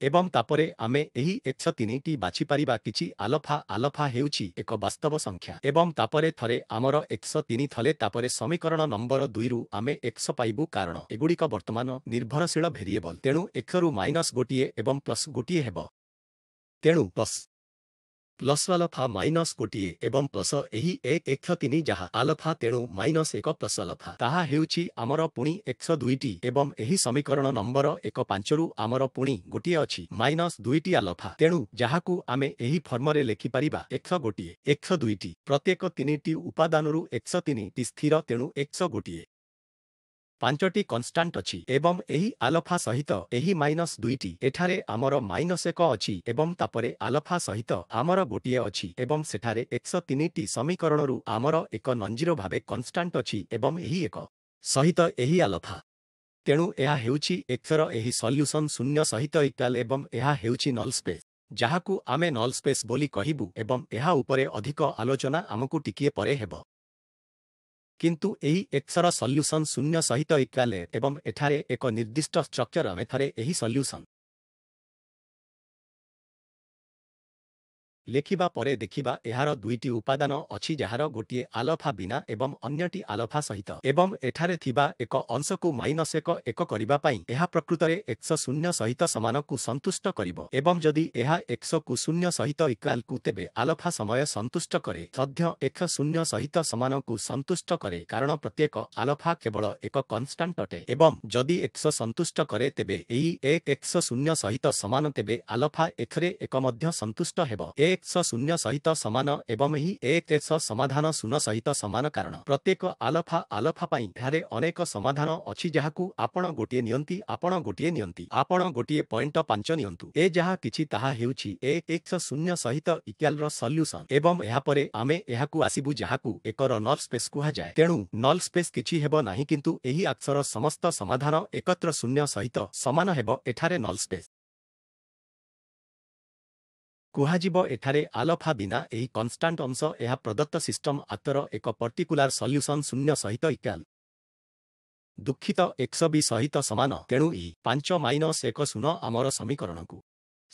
ଏବଂ ତାପରେ ଆମେ ଏହି ଏକଶହ ତିନିଟି ବାଛିପାରିବା କିଛି ଆଲଫା ଆଲଫା ହେଉଛି ଏକ ବାସ୍ତବ ସଂଖ୍ୟା ଏବଂ ତାପରେ ଥରେ ଆମର ଏକଶହ ତିନି ଥଲେ ତାପରେ ସମୀକରଣ ନମ୍ବର ଦୁଇରୁ ଆମେ ଏକଶ ପାଇବୁ କାରଣ ଏଗୁଡ଼ିକ ବର୍ତ୍ତମାନ ନିର୍ଭରଶୀଳ ଭେରିଏବଲ୍ ତେଣୁ ଏକରୁ ମାଇନସ୍ ଗୋଟିଏ ଏବଂ ପ୍ଲସ୍ ଗୋଟିଏ ହେବ ତେଣୁ ପ୍ଲସ୍ ପ୍ଲସ୍ ଆଲଫା ମାଇନସ୍ ଗୋଟିଏ ଏବଂ ପ୍ଲସ୍ ଏହି ଏକ ତିନି ଯାହା ଆଲଫା ତେଣୁ ମାଇନସ୍ ଏକ ପ୍ଲସ୍ ଆଲଫା ତାହା ହେଉଛି ଆମର ପୁଣି ଏକଶ ଦୁଇଟି ଏବଂ ଏହି ସମୀକରଣ ନମ୍ବର ଏକ ପାଞ୍ଚରୁ ଆମର ପୁଣି ଗୋଟିଏ ଅଛି ମାଇନସ୍ ଦୁଇଟି ଆଲଫା ତେଣୁ ଯାହାକୁ ଆମେ ଏହି ଫର୍ମରେ ଲେଖିପାରିବା ଏକଶ ଗୋଟିଏ ଏକ ଶହ ଦୁଇଟି ପ୍ରତ୍ୟେକ ତିନିଟି ଉପାଦାନରୁ ଏକଶ ତିନିଟି ସ୍ଥିର ତେଣୁ ଏକଶ ଗୋଟିଏ ପାଞ୍ଚଟି କନଷ୍ଟାଣ୍ଟ ଅଛି ଏବଂ ଏହି ଆଲଫା ସହିତ ଏହି ମାଇନସ୍ ଦୁଇଟି ଏଠାରେ ଆମର ମାଇନସ୍ ଏକ ଅଛି ଏବଂ ତାପରେ ଆଲଫା ସହିତ ଆମର ଗୋଟିଏ ଅଛି ଏବଂ ସେଠାରେ ଏକଶହ ତିନିଟି ସମୀକରଣରୁ ଆମର ଏକ ନଞ୍ଜିରୋ ଭାବେ କନଷ୍ଟାଣ୍ଟ ଅଛି ଏବଂ ଏହି ଏକ ସହିତ ଏହି ଆଲଫା ତେଣୁ ଏହା ହେଉଛି ଏକ୍ସର ଏହି ସଲ୍ୟୁସନ୍ ଶୂନ୍ୟ ସହିତ ଇକ୍ୱାଲ୍ ଏବଂ ଏହା ହେଉଛି ନଲ୍ ସ୍ପେସ୍ ଯାହାକୁ ଆମେ ନଲ୍ ସ୍ପେସ୍ ବୋଲି କହିବୁ ଏବଂ ଏହା ଉପରେ ଅଧିକ ଆଲୋଚନା ଆମକୁ ଟିକିଏ ପରେ ହେବ କିନ୍ତୁ ଏହି ଏକ୍ସର ସଲ୍ୟୁସନ୍ ଶୂନ୍ୟ ସହିତ ଇକ୍ୱାଲେ ଏବଂ ଏଠାରେ ଏକ ନିର୍ଦ୍ଦିଷ୍ଟ ଷ୍ଟ୍ରକ୍ଚର ଏଠାରେ ଏହି ସଲ୍ୟୁସନ୍ ଲେଖିବା ପରେ ଦେଖିବା ଏହାର ଦୁଇଟି ଉପାଦାନ ଅଛି ଯାହାର ଗୋଟିଏ ଆଲଫା ବିନା ଏବଂ ଅନ୍ୟଟି ଆଲଫା ସହିତ ଏବଂ ଏଠାରେ ଥିବା ଏକ ଅଂଶକୁ ମାଇନସ୍ ଏକ ଏକ କରିବା ପାଇଁ ଏହା ପ୍ରକୃତରେ ଏକଶହ ଶୂନ୍ୟ ସହିତ ସମାନକୁ ସନ୍ତୁଷ୍ଟ କରିବ ଏବଂ ଯଦି ଏହା ଏକଶହକୁ ଶୂନ୍ୟ ସହିତ ଇକ୍ୱାଲକୁ ତେବେ ଆଲଫା ସମୟ ସନ୍ତୁଷ୍ଟ କରେ ସଧ୍ୟ ଏକ ଶୂନ୍ୟ ସହିତ ସମାନକୁ ସନ୍ତୁଷ୍ଟ କରେ କାରଣ ପ୍ରତ୍ୟେକ ଆଲଫା କେବଳ ଏକ କନଷ୍ଟାଣ୍ଟ ଅଟେ ଏବଂ ଯଦି ଏକଶହ ସନ୍ତୁଷ୍ଟ କରେ ତେବେ ଏହି ଏକ ଶୂନ୍ୟ ସହିତ ସମାନ ତେବେ ଆଲଫା ଏଥିରେ ଏକ ମଧ୍ୟ ସନ୍ତୁଷ୍ଟ ହେବ ଏକ ଏକ୍ସ ଶୂନ୍ୟ ସହିତ ସମାନ ଏବଂ ଏହି ଏକ୍ସ ସମାଧାନ ଶୂନ ସହିତ ସମାନ କାରଣ ପ୍ରତ୍ୟେକ ଆଲଫା ଆଲଫା ପାଇଁ ଏଠାରେ ଅନେକ ସମାଧାନ ଅଛି ଯାହାକୁ ଆପଣ ଗୋଟିଏ ନିଅନ୍ତି ଆପଣ ଗୋଟିଏ ନିଅନ୍ତି ଆପଣ ଗୋଟିଏ ପଏଣ୍ଟ ପାଞ୍ଚ ନିଅନ୍ତୁ ଏ ଯାହା କିଛି ତାହା ହେଉଛି ଏ ଏକ୍ସ ଶୂନ୍ୟ ସହିତ ଇକ୍ୟାଲର ସଲ୍ୟୁସନ୍ ଏବଂ ଏହାପରେ ଆମେ ଏହାକୁ ଆସିବୁ ଯାହାକୁ ଏକର ନଲ୍ ସ୍ପେସ୍ କୁହାଯାଏ ତେଣୁ ନଲ୍ ସ୍ପେସ୍ କିଛି ହେବ ନାହିଁ କିନ୍ତୁ ଏହି ଆକ୍ସର ସମସ୍ତ ସମାଧାନ ଏକତ୍ର ଶୂନ୍ୟ ସହିତ ସମାନ ହେବ ଏଠାରେ ନଲ୍ ସ୍ପେସ୍ କୁହାଯିବ ଏଠାରେ ଆଲଫା ବିନା ଏହି କନଷ୍ଟାଣ୍ଟ ଅଂଶ ଏହା ପ୍ରଦତ୍ତ ସିଷ୍ଟମ୍ ଆତର ଏକ ପର୍ଟିକୁଲାର ସଲ୍ୟୁସନ୍ ଶୂନ୍ୟ ସହିତ ଇକାଲ ଦୁଃଖିତ ଏକଶ ବି ସହିତ ସମାନ ତେଣୁ ଇ ପାଞ୍ଚ ମାଇନସ୍ ଏକ ଶୂନ ଆମର ସମୀକରଣକୁ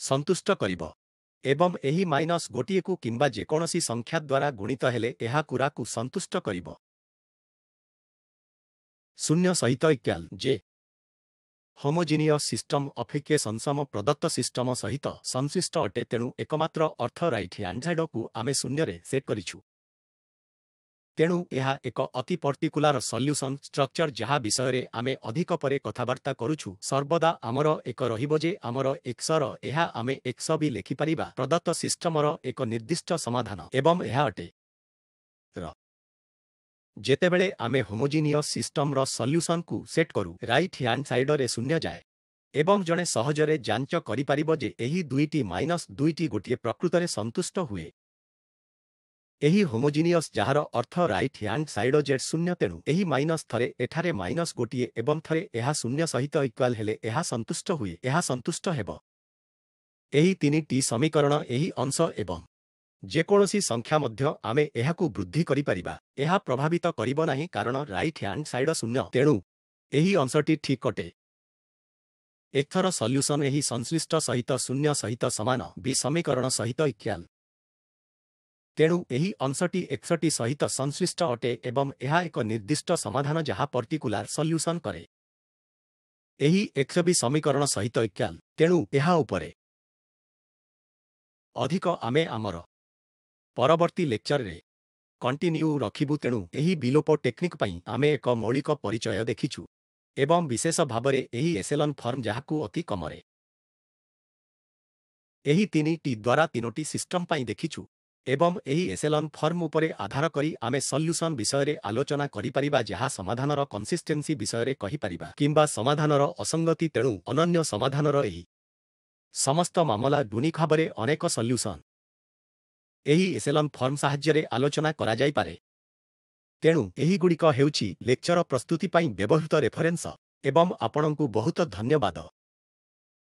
ସନ୍ତୁଷ୍ଟ କରିବ ଏବଂ ଏହି ମାଇନସ୍ ଗୋଟିଏକୁ କିମ୍ବା ଯେକୌଣସି ସଂଖ୍ୟା ଦ୍ୱାରା ଗୁଣିତ ହେଲେ ଏହା କୁରାକୁ ସନ୍ତୁଷ୍ଟ କରିବ ଶୂନ୍ୟ ସହିତ ଇକ୍ୟାଲ ଯେ ହୋମୋଜିନିୟସ୍ ସିଷ୍ଟମ୍ ଅଫିକେସନ୍ସମ ପ୍ରଦତ୍ତ ସିଷ୍ଟମ ସହିତ ସଂଶ୍ଳିଷ୍ଟ ଅଟେ ତେଣୁ ଏକମାତ୍ର ଅର୍ଥ ରାଇଟ୍ ହ୍ୟାଣ୍ଡହାଡ଼କୁ ଆମେ ଶୂନ୍ୟରେ ସେଟ୍ କରିଛୁ ତେଣୁ ଏହା ଏକ ଅତି ପର୍ଟିକୁଲାର ସଲ୍ୟୁସନ୍ ଷ୍ଟ୍ରକ୍ଚର୍ ଯାହା ବିଷୟରେ ଆମେ ଅଧିକ ପରେ କଥାବାର୍ତ୍ତା କରୁଛୁ ସର୍ବଦା ଆମର ଏକ ରହିବ ଯେ ଆମର ଏକ୍ସର ଏହା ଆମେ ଏକ୍ସ ବି ଲେଖିପାରିବା ପ୍ରଦତ୍ତ ସିଷ୍ଟମର ଏକ ନିର୍ଦ୍ଦିଷ୍ଟ ସମାଧାନ ଏବଂ ଏହା ଅଟେ ଯେତେବେଳେ ଆମେ ହୋମୋଜିନିୟସ୍ ସିଷ୍ଟମ୍ର ସଲ୍ୟୁସନ୍କୁ ସେଟ୍ କରୁ ରାଇଟ୍ ହ୍ୟାଣ୍ଡ ସାଇଡ଼ରେ ଶୂନ୍ୟ ଯାଏ ଏବଂ ଜଣେ ସହଜରେ ଯାଞ୍ଚ କରିପାରିବ ଯେ ଏହି ଦୁଇଟି ମାଇନସ୍ ଦୁଇଟି ଗୋଟିଏ ପ୍ରକୃତରେ ସନ୍ତୁଷ୍ଟ ହୁଏ ଏହି ହୋମୋଜିନିୟସ୍ ଯାହାର ଅର୍ଥ ରାଇଟ୍ ହ୍ୟାଣ୍ଡ ସାଇଡ଼ ଜେଡ୍ ଶୂନ୍ୟ ତେଣୁ ଏହି ମାଇନସ୍ ଥରେ ଏଠାରେ ମାଇନସ୍ ଗୋଟିଏ ଏବଂ ଥରେ ଏହା ଶୂନ୍ୟ ସହିତ ଇକ୍ୱାଲ୍ ହେଲେ ଏହା ସନ୍ତୁଷ୍ଟ ହୁଏ ଏହା ସନ୍ତୁଷ୍ଟ ହେବ ଏହି ତିନିଟି ସମୀକରଣ ଏହି ଅଂଶ ଏବଂ ଯେକୌଣସି ସଂଖ୍ୟା ମଧ୍ୟ ଆମେ ଏହାକୁ ବୃଦ୍ଧି କରିପାରିବା ଏହା ପ୍ରଭାବିତ କରିବ ନାହିଁ କାରଣ ରାଇଟ୍ ହ୍ୟାଣ୍ଡ ସାଇଡ ଶୂନ୍ୟ ତେଣୁ ଏହି ଅଂଶଟି ଠିକ୍ ଅଟେ ଏଥର ସଲ୍ୟୁସନ୍ ଏହି ସଂଶ୍ଳିଷ୍ଟ ସହିତ ଶୂନ୍ୟ ସହିତ ସମାନ ବି ସମୀକରଣ ସହିତ ଇକ୍ୟାଲ ତେଣୁ ଏହି ଅଂଶଟି ଏକ୍ସଟି ସହିତ ସଂଶ୍ଳିଷ୍ଟ ଅଟେ ଏବଂ ଏହା ଏକ ନିର୍ଦ୍ଦିଷ୍ଟ ସମାଧାନ ଯାହା ପର୍ଟିକୁଲାର ସଲ୍ୟୁସନ୍ କରେ ଏହି ଏକ୍ସ ବି ସମୀକରଣ ସହିତ ଇକ୍ୟାଲ ତେଣୁ ଏହା ଉପରେ ଅଧିକ ଆମେ ଆମର ପରବର୍ତ୍ତୀ ଲେକ୍ଚରରେ କଣ୍ଟିନ୍ୟୁ ରଖିବୁ ତେଣୁ ଏହି ବିଲୋପ ଟେକ୍ନିକ୍ ପାଇଁ ଆମେ ଏକ ମୌଳିକ ପରିଚୟ ଦେଖିଛୁ ଏବଂ ବିଶେଷ ଭାବରେ ଏହି ଏସେଲନ୍ ଫର୍ମ ଯାହାକୁ ଅତି କମରେ ଏହି ତିନିଟି ଦ୍ୱାରା ତିନୋଟି ସିଷ୍ଟମ୍ ପାଇଁ ଦେଖିଛୁ ଏବଂ ଏହି ଏସେଲନ୍ ଫର୍ମ ଉପରେ ଆଧାର କରି ଆମେ ସଲ୍ୟୁସନ୍ ବିଷୟରେ ଆଲୋଚନା କରିପାରିବା ଯାହା ସମାଧାନର କନ୍ସିଷ୍ଟେନ୍ସି ବିଷୟରେ କହିପାରିବା କିମ୍ବା ସମାଧାନର ଅସଙ୍ଗତି ତେଣୁ ଅନନ୍ୟ ସମାଧାନର ଏହି ସମସ୍ତ ମାମଲା ଗୁନିକ ଭାବରେ ଅନେକ ସଲ୍ୟୁସନ୍ ଏହି ଏସଏଲଏମ୍ ଫର୍ମ ସାହାଯ୍ୟରେ ଆଲୋଚନା କରାଯାଇପାରେ ତେଣୁ ଏହିଗୁଡ଼ିକ ହେଉଛି ଲେକ୍ଚର ପ୍ରସ୍ତୁତି ପାଇଁ ବ୍ୟବହୃତ ରେଫରେନ୍ସ ଏବଂ ଆପଣଙ୍କୁ ବହୁତ ଧନ୍ୟବାଦ